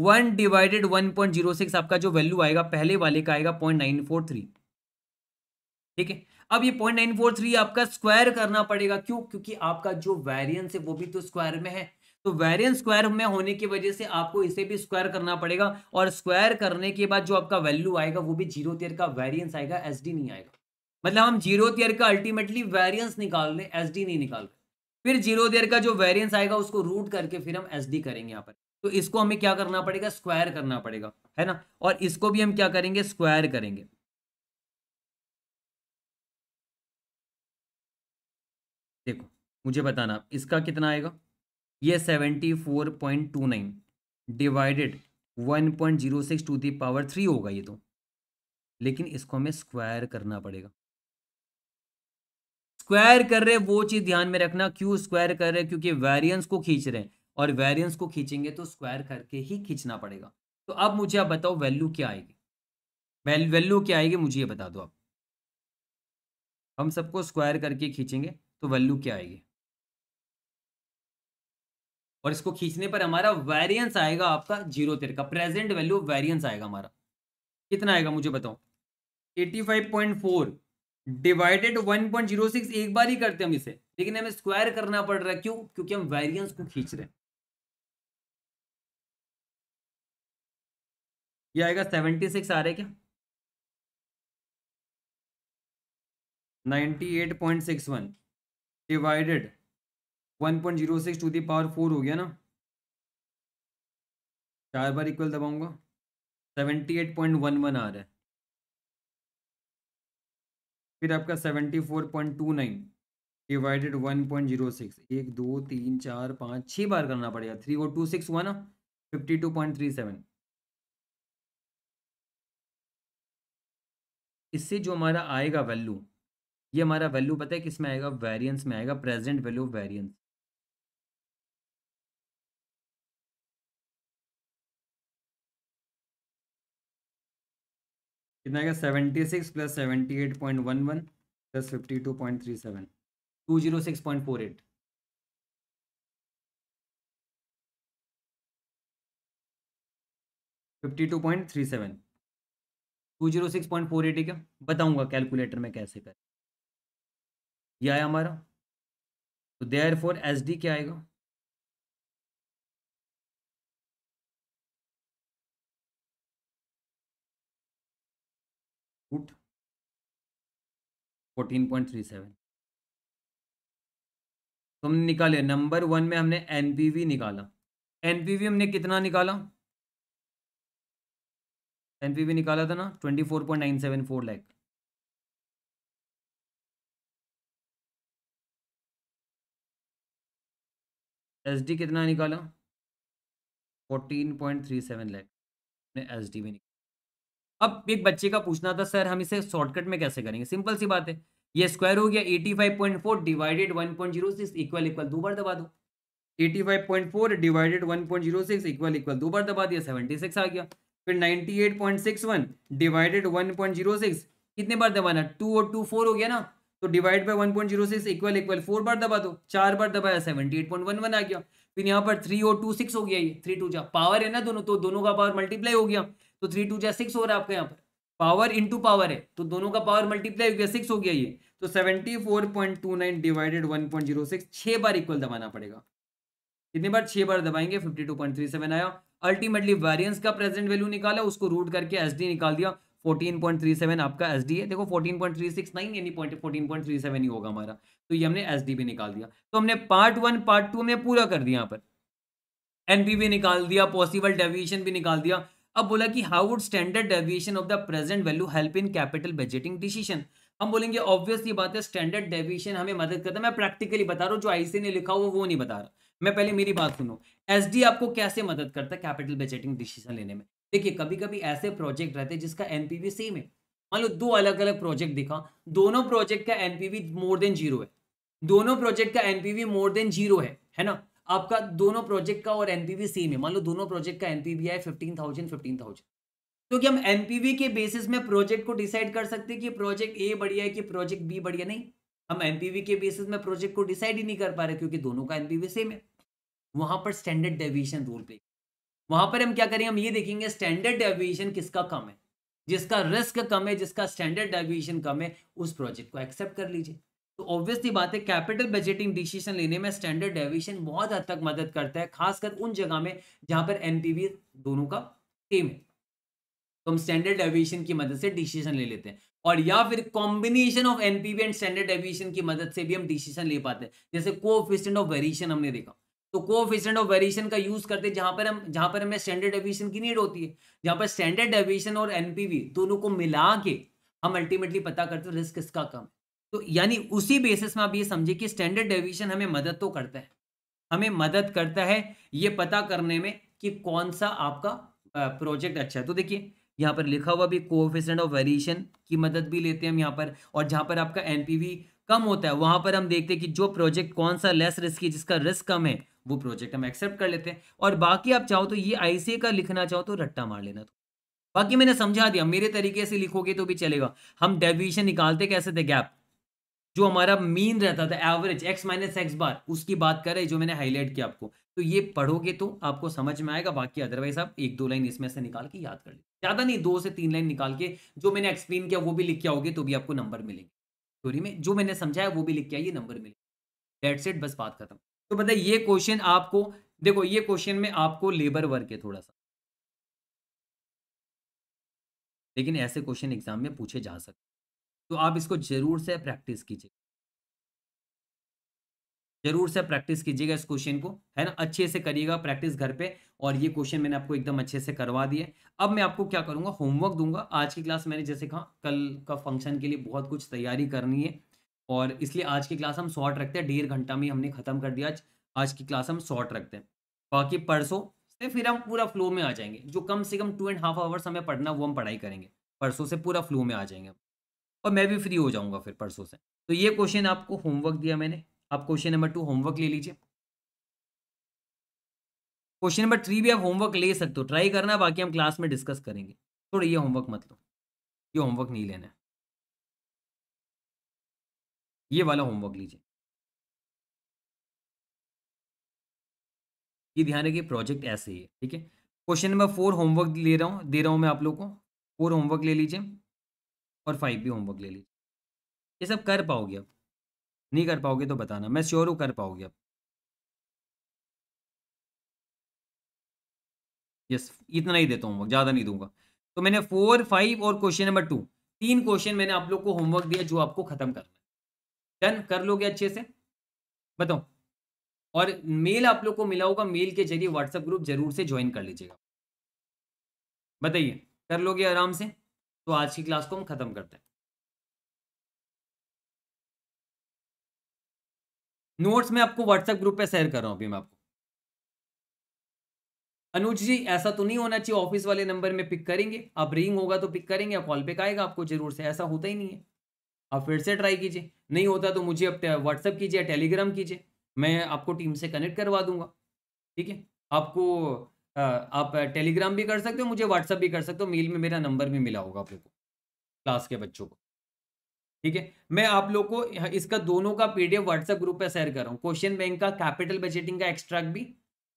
one divided one point zero six आपका जो वैल्यू आएगा पहले वाले का आएगा पॉइंट नाइन फोर थ्री ठीक है अब ये पॉइंट नाइन फोर थ्री आपका स्क्वायर करना पड़ेगा क्यों क्योंकि आपका जो वेरियंस है वो भी तो स्क्वायर में है तो वेरियंस स्क्वायर में होने की वजह से आपको इसे भी स्क्वायर करना पड़ेगा और स्क्वायर करने के बाद जो आपका वैल्यू आएगा वो भी जीरो तेयर का वेरियंस आएगा एस नहीं आएगा मतलब हम जीरो तेयर का अल्टीमेटली वेरियंस निकाल रहे एस नहीं निकाल रहे फिर जीरो देयर का जो वेरियंस आएगा उसको रूट करके फिर हम एस करेंगे यहाँ पर तो इसको हमें क्या करना पड़ेगा स्क्वायर करना पड़ेगा है ना और इसको भी हम क्या करेंगे स्क्वायर करेंगे मुझे बताना इसका कितना आएगा ये seventy four point two nine divided one point zero six to the power three होगा ये तो लेकिन इसको हमें स्क्वायर करना पड़ेगा स्क्वायर कर रहे वो चीज़ ध्यान में रखना क्यों स्क्वायर कर रहे क्योंकि वेरियंस को खींच रहे हैं और वेरियंस को खींचेंगे तो स्क्वायर करके ही खींचना पड़ेगा तो अब मुझे आप बताओ वैल्यू क्या आएगी वैल्यू क्या आएगी मुझे ये बता दो आप हम सबको स्क्वायर करके खींचेंगे तो वैल्यू क्या आएगी और इसको खींचने पर हमारा वेरियंस आएगा आपका जीरो तेरह का प्रेजेंट वैल्यू वेरियंस आएगा हमारा कितना आएगा मुझे बताओ eighty five point four divided one point zero six एक बार ही करते हम इसे लेकिन हमें स्क्वायर करना पड़ रहा है क्यों क्योंकि हम वेरियंस को खींच रहे हैं ये आएगा सेवेंटी सिक्स आ रहे क्या eight point six one divided one point zero six to the power four हो गया ना चार बार इक्वल दबाऊंगा seventy eight point one one आ रहा है फिर आपका seventy four point two nine divided one point zero six एक दो तीन चार पाँच छः बार करना पड़ेगा थ्री और टू सिक्स हुआ ना fifty two point three seven इससे जो हमारा आएगा वैल्यू ये हमारा वैल्यू पता है किस में आएगा वेरिएंस में आएगा प्रेजेंट वैल्यू ऑफ वेरिएंस कितना आएगा seventy six plus seventy eight point one one plus fifty two point three seven two zero six point four eight fifty two point three seven two zero six point four eight है क्या बताऊंगा calculator में कैसे करें यह आया हमारा तो देयर फोर एस डी क्या आएगा फोर्टीन पॉइंट थ्री सेवन तो हमने निकाले नंबर वन में हमने एन पी वी निकाला एन पी वी हमने कितना निकाला एन पी वी निकाला था ना twenty four point nine seven four lakh S D कितना निकाला fourteen point three seven lakh S D भी निकाला अब एक बच्चे का पूछना था सर हम इसे शॉर्टकट में कैसे करेंगे सिंपल सी बात है ये स्क्वायर हो गया 85.4 डिवाइडेड 1.06 इक्वल इक्वल दो बार दबा दो 85.4 डिवाइडेड 1.06 इक्वल इक्वल दो बार दबा दिया 76 आ गया फिर 98.61 डिवाइडेड 1.06 कितने बार दबाना टू और टू फोर हो गया ना तो divide by 1.06 equal equal four बार दबा दो चार बार दबाया 78.11 आ गया फिर यहाँ पर थ्री और टू सिक्स हो गया ये थ्री टू जा पावर है ना दोनों तो दोनों का पावर मल्टीप्लाई हो गया तो थ्री टू जै सिक्स हो रहा है आपका यहाँ पर पावर इंटू पावर है तो दोनों का पावर मल्टीप्लाई हो गया सिक्स हो गया ये तो seventy four point two nine divided one point zero six छः बार इक्वल दबाना पड़ेगा कितने बार छः बार दबाएंगे fifty two point three seven आया अल्टीमेटली वेरियंस का प्रेजेंट वैल्यू निकाला उसको रूट करके एस डी निकाल दिया 14.37 आपका एस है देखो 14.369 यानी पॉइंट 14.37 ही होगा हमारा तो ये हमने एस भी निकाल दिया तो हमने पार्ट वन पार्ट टू हमने पूरा कर दिया यहाँ पर एनपी भी निकाल दिया पॉसिबल डेविएशन भी निकाल दिया अब बोला कि how would standard deviation of the present value help in capital budgeting decision हम बोलेंगे ऑब्वियस ये बात है स्टैंडर्ड डेविएशन हमें मदद करता है मैं प्रैक्टिकली बता रहा हूँ जो आईसी ने लिखा हुआ वो नहीं बता रहा मैं पहले मेरी बात सुनो एस आपको कैसे मदद करता है कैपिटल बजटिंग डिसीजन लेने में देखिए कभी कभी ऐसे प्रोजेक्ट रहते हैं जिसका एनपीवी सेम है मान लो दो अलग अलग प्रोजेक्ट दिखा दोनों प्रोजेक्ट का एनपीवी मोर देन जीरो है दोनों प्रोजेक्ट का एनपीवी मोर देन जीरो है है ना आपका दोनों प्रोजेक्ट का और एनपीवी सेम है मान लो दोनों प्रोजेक्ट का एनपीवी आए फिफ्टीन थाउजेंड फिफ्टीन थाउजेंड तो क्या हम एनपीवी के बेसिस में प्रोजेक्ट को डिसाइड कर सकते हैं कि प्रोजेक्ट ए बढ़िया है कि प्रोजेक्ट बी बढ़िया नहीं हम एनपीवी के बेसिस में प्रोजेक्ट को डिसाइड ही नहीं कर पा रहे क्योंकि दोनों का एनपीवी सेम है वहां पर स्टैंडर्ड डेविएशन रूल पे वहां पर हम क्या करेंगे हम ये देखेंगे स्टैंडर्ड डेविएशन किसका कम है जिसका रिस्क कम है जिसका स्टैंडर्ड डेविएशन कम है उस प्रोजेक्ट को एक्सेप्ट कर लीजिए तो ऑब्वियसली बात है कैपिटल बजटिंग डिसीजन लेने में स्टैंडर्ड डेविशन बहुत हद तक मदद करता है खासकर उन जगह में जहां पर एनपीवी दोनों का सेम है तो हम स्टैंडर्ड डेविशन की मदद से डिसीजन ले लेते हैं और या फिर combination of NPV and standard deviation की मदद से भी हम डिसीजन ले पाते हैं जैसे कोफिशिएंट ऑफ वेरिएशन हमने देखा तो कोफिशिएंट ऑफ वेरिएशन का यूज करते हैं जहां पर हम जहां पर हमें स्टैंडर्ड डेविशन की नीड होती है जहां पर स्टैंडर्ड डेविशन और एनपीवी दोनों को मिला के हम अल्टीमेटली पता करते हैं रिस्क किसका कम तो यानी उसी बेसिस में आप ये समझिए कि स्टैंडर्ड डेविएशन हमें मदद तो करता है हमें मदद करता है ये पता करने में कि कौन सा आपका प्रोजेक्ट अच्छा है तो देखिए यहाँ पर लिखा हुआ भी कोफिशेंट ऑफ वेरिएशन की मदद भी लेते हैं हम यहाँ पर और जहाँ पर आपका एनपीवी कम होता है वहाँ पर हम देखते हैं कि जो प्रोजेक्ट कौन सा लेस रिस्क है जिसका रिस्क कम है वो प्रोजेक्ट हम एक्सेप्ट कर लेते हैं और बाकी आप चाहो तो ये आईसीए का लिखना चाहो तो रट्टा मार लेना तो बाकी मैंने समझा दिया मेरे तरीके से लिखोगे तो भी चलेगा हम डेविएशन निकालते कैसे थे गैप जो हमारा मीन रहता था average X minus x bar उसकी बात करें जो मैंने हाईलाइट किया आपको तो ये पढ़ोगे तो आपको समझ में आएगा बाकी अदरवाइज आप एक दो लाइन इसमें से निकाल के याद कर ले ज़्यादा नहीं दो से तीन लाइन निकाल के जो मैंने एक्सप्लेन किया वो भी लिख के आओगे तो भी आपको नंबर मिलेंगे थ्योरी में जो मैंने समझाया वो भी लिख के आइए नंबर मिलेंगे डेट सेट बस बात खत्म तो बताए ये क्वेश्चन आपको देखो ये क्वेश्चन में आपको लेबर वर्क है थोड़ा सा लेकिन ऐसे क्वेश्चन एग्जाम में पूछे जा सकते तो आप इसको जरूर से प्रैक्टिस कीजिए जरूर से प्रैक्टिस कीजिएगा इस क्वेश्चन को है ना अच्छे से करिएगा प्रैक्टिस घर पे और ये क्वेश्चन मैंने आपको एकदम अच्छे से करवा दिया अब मैं आपको क्या करूँगा होमवर्क दूंगा आज की क्लास मैंने जैसे कहा कल का फंक्शन के लिए बहुत कुछ तैयारी करनी है और इसलिए आज की क्लास हम शॉर्ट रखते हैं डेढ़ घंटा में हमने खत्म कर दिया आज आज की क्लास हम शॉर्ट रखते हैं बाकी परसों से फिर हम पूरा फ्लो में आ जाएंगे जो कम से कम टू एंड हाफ आवर्स हमें पढ़ना वो हम पढ़ाई करेंगे परसों से पूरा फ्लो में आ जाएंगे हम और मैं भी फ्री हो जाऊंगा फिर परसों से तो ये क्वेश्चन आपको होमवर्क दिया मैंने आप क्वेश्चन नंबर टू होमवर्क ले लीजिए क्वेश्चन नंबर थ्री भी आप होमवर्क ले सकते हो ट्राई करना बाकी हम क्लास में डिस्कस करेंगे थोड़ा ये होमवर्क मत लो ये होमवर्क नहीं लेना है ये वाला होमवर्क लीजिए ये ध्यान रखिए प्रोजेक्ट ऐसे ही है ठीक है क्वेश्चन नंबर फोर होमवर्क ले रहा हूँ दे रहा हूँ मैं आप लोग को फोर होमवर्क ले लीजिए और फाइव भी होमवर्क ले लीजिए ये सब कर पाओगे अब नहीं कर पाओगे तो बताना मैं श्योर हूँ कर पाओगे अब यस इतना ही देता हूँ होमवर्क ज़्यादा नहीं दूंगा तो मैंने फोर फाइव और क्वेश्चन नंबर टू तीन क्वेश्चन मैंने आप लोग को होमवर्क दिया जो आपको ख़त्म करना है डन कर लोगे अच्छे से बताओ और मेल आप लोग को मिला होगा मेल के जरिए व्हाट्सएप ग्रुप जरूर से ज्वाइन कर लीजिएगा बताइए कर लोगे आराम से तो आज की क्लास को हम ख़त्म करते हैं नोट्स में आपको व्हाट्सएप ग्रुप पे शेयर कर रहा हूँ अभी मैं आपको अनुज जी ऐसा तो नहीं होना चाहिए ऑफिस वाले नंबर में पिक करेंगे आप रिंग होगा तो पिक करेंगे आप कॉल पे आएगा आपको जरूर से ऐसा होता ही नहीं है आप फिर से ट्राई कीजिए नहीं होता तो मुझे अब व्हाट्सएप कीजिए टेलीग्राम कीजिए मैं आपको टीम से कनेक्ट करवा दूंगा ठीक है आपको आप टेलीग्राम भी कर सकते हो मुझे व्हाट्सअप भी कर सकते हो मेल में मेरा नंबर भी मिला होगा आप लोग को क्लास के बच्चों को ठीक है मैं आप लोग को इसका दोनों का पीडीएफ व्हाट्सएप ग्रुप पे शेयर कर रहा हूँ क्वेश्चन बैंक का कैपिटल बजटिंग का एक्स्ट्रैक्ट भी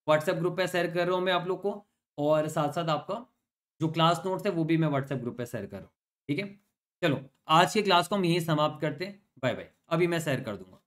व्हाट्सएप ग्रुप पे शेयर कर रहा हूँ मैं आप लोग को और साथ साथ आपका जो क्लास नोट्स है वो भी मैं व्हाट्सएप ग्रुप पे शेयर कर रहा हूँ ठीक है चलो आज की क्लास को हम यहीं समाप्त करते हैं बाय बाय अभी मैं शेयर कर दूंगा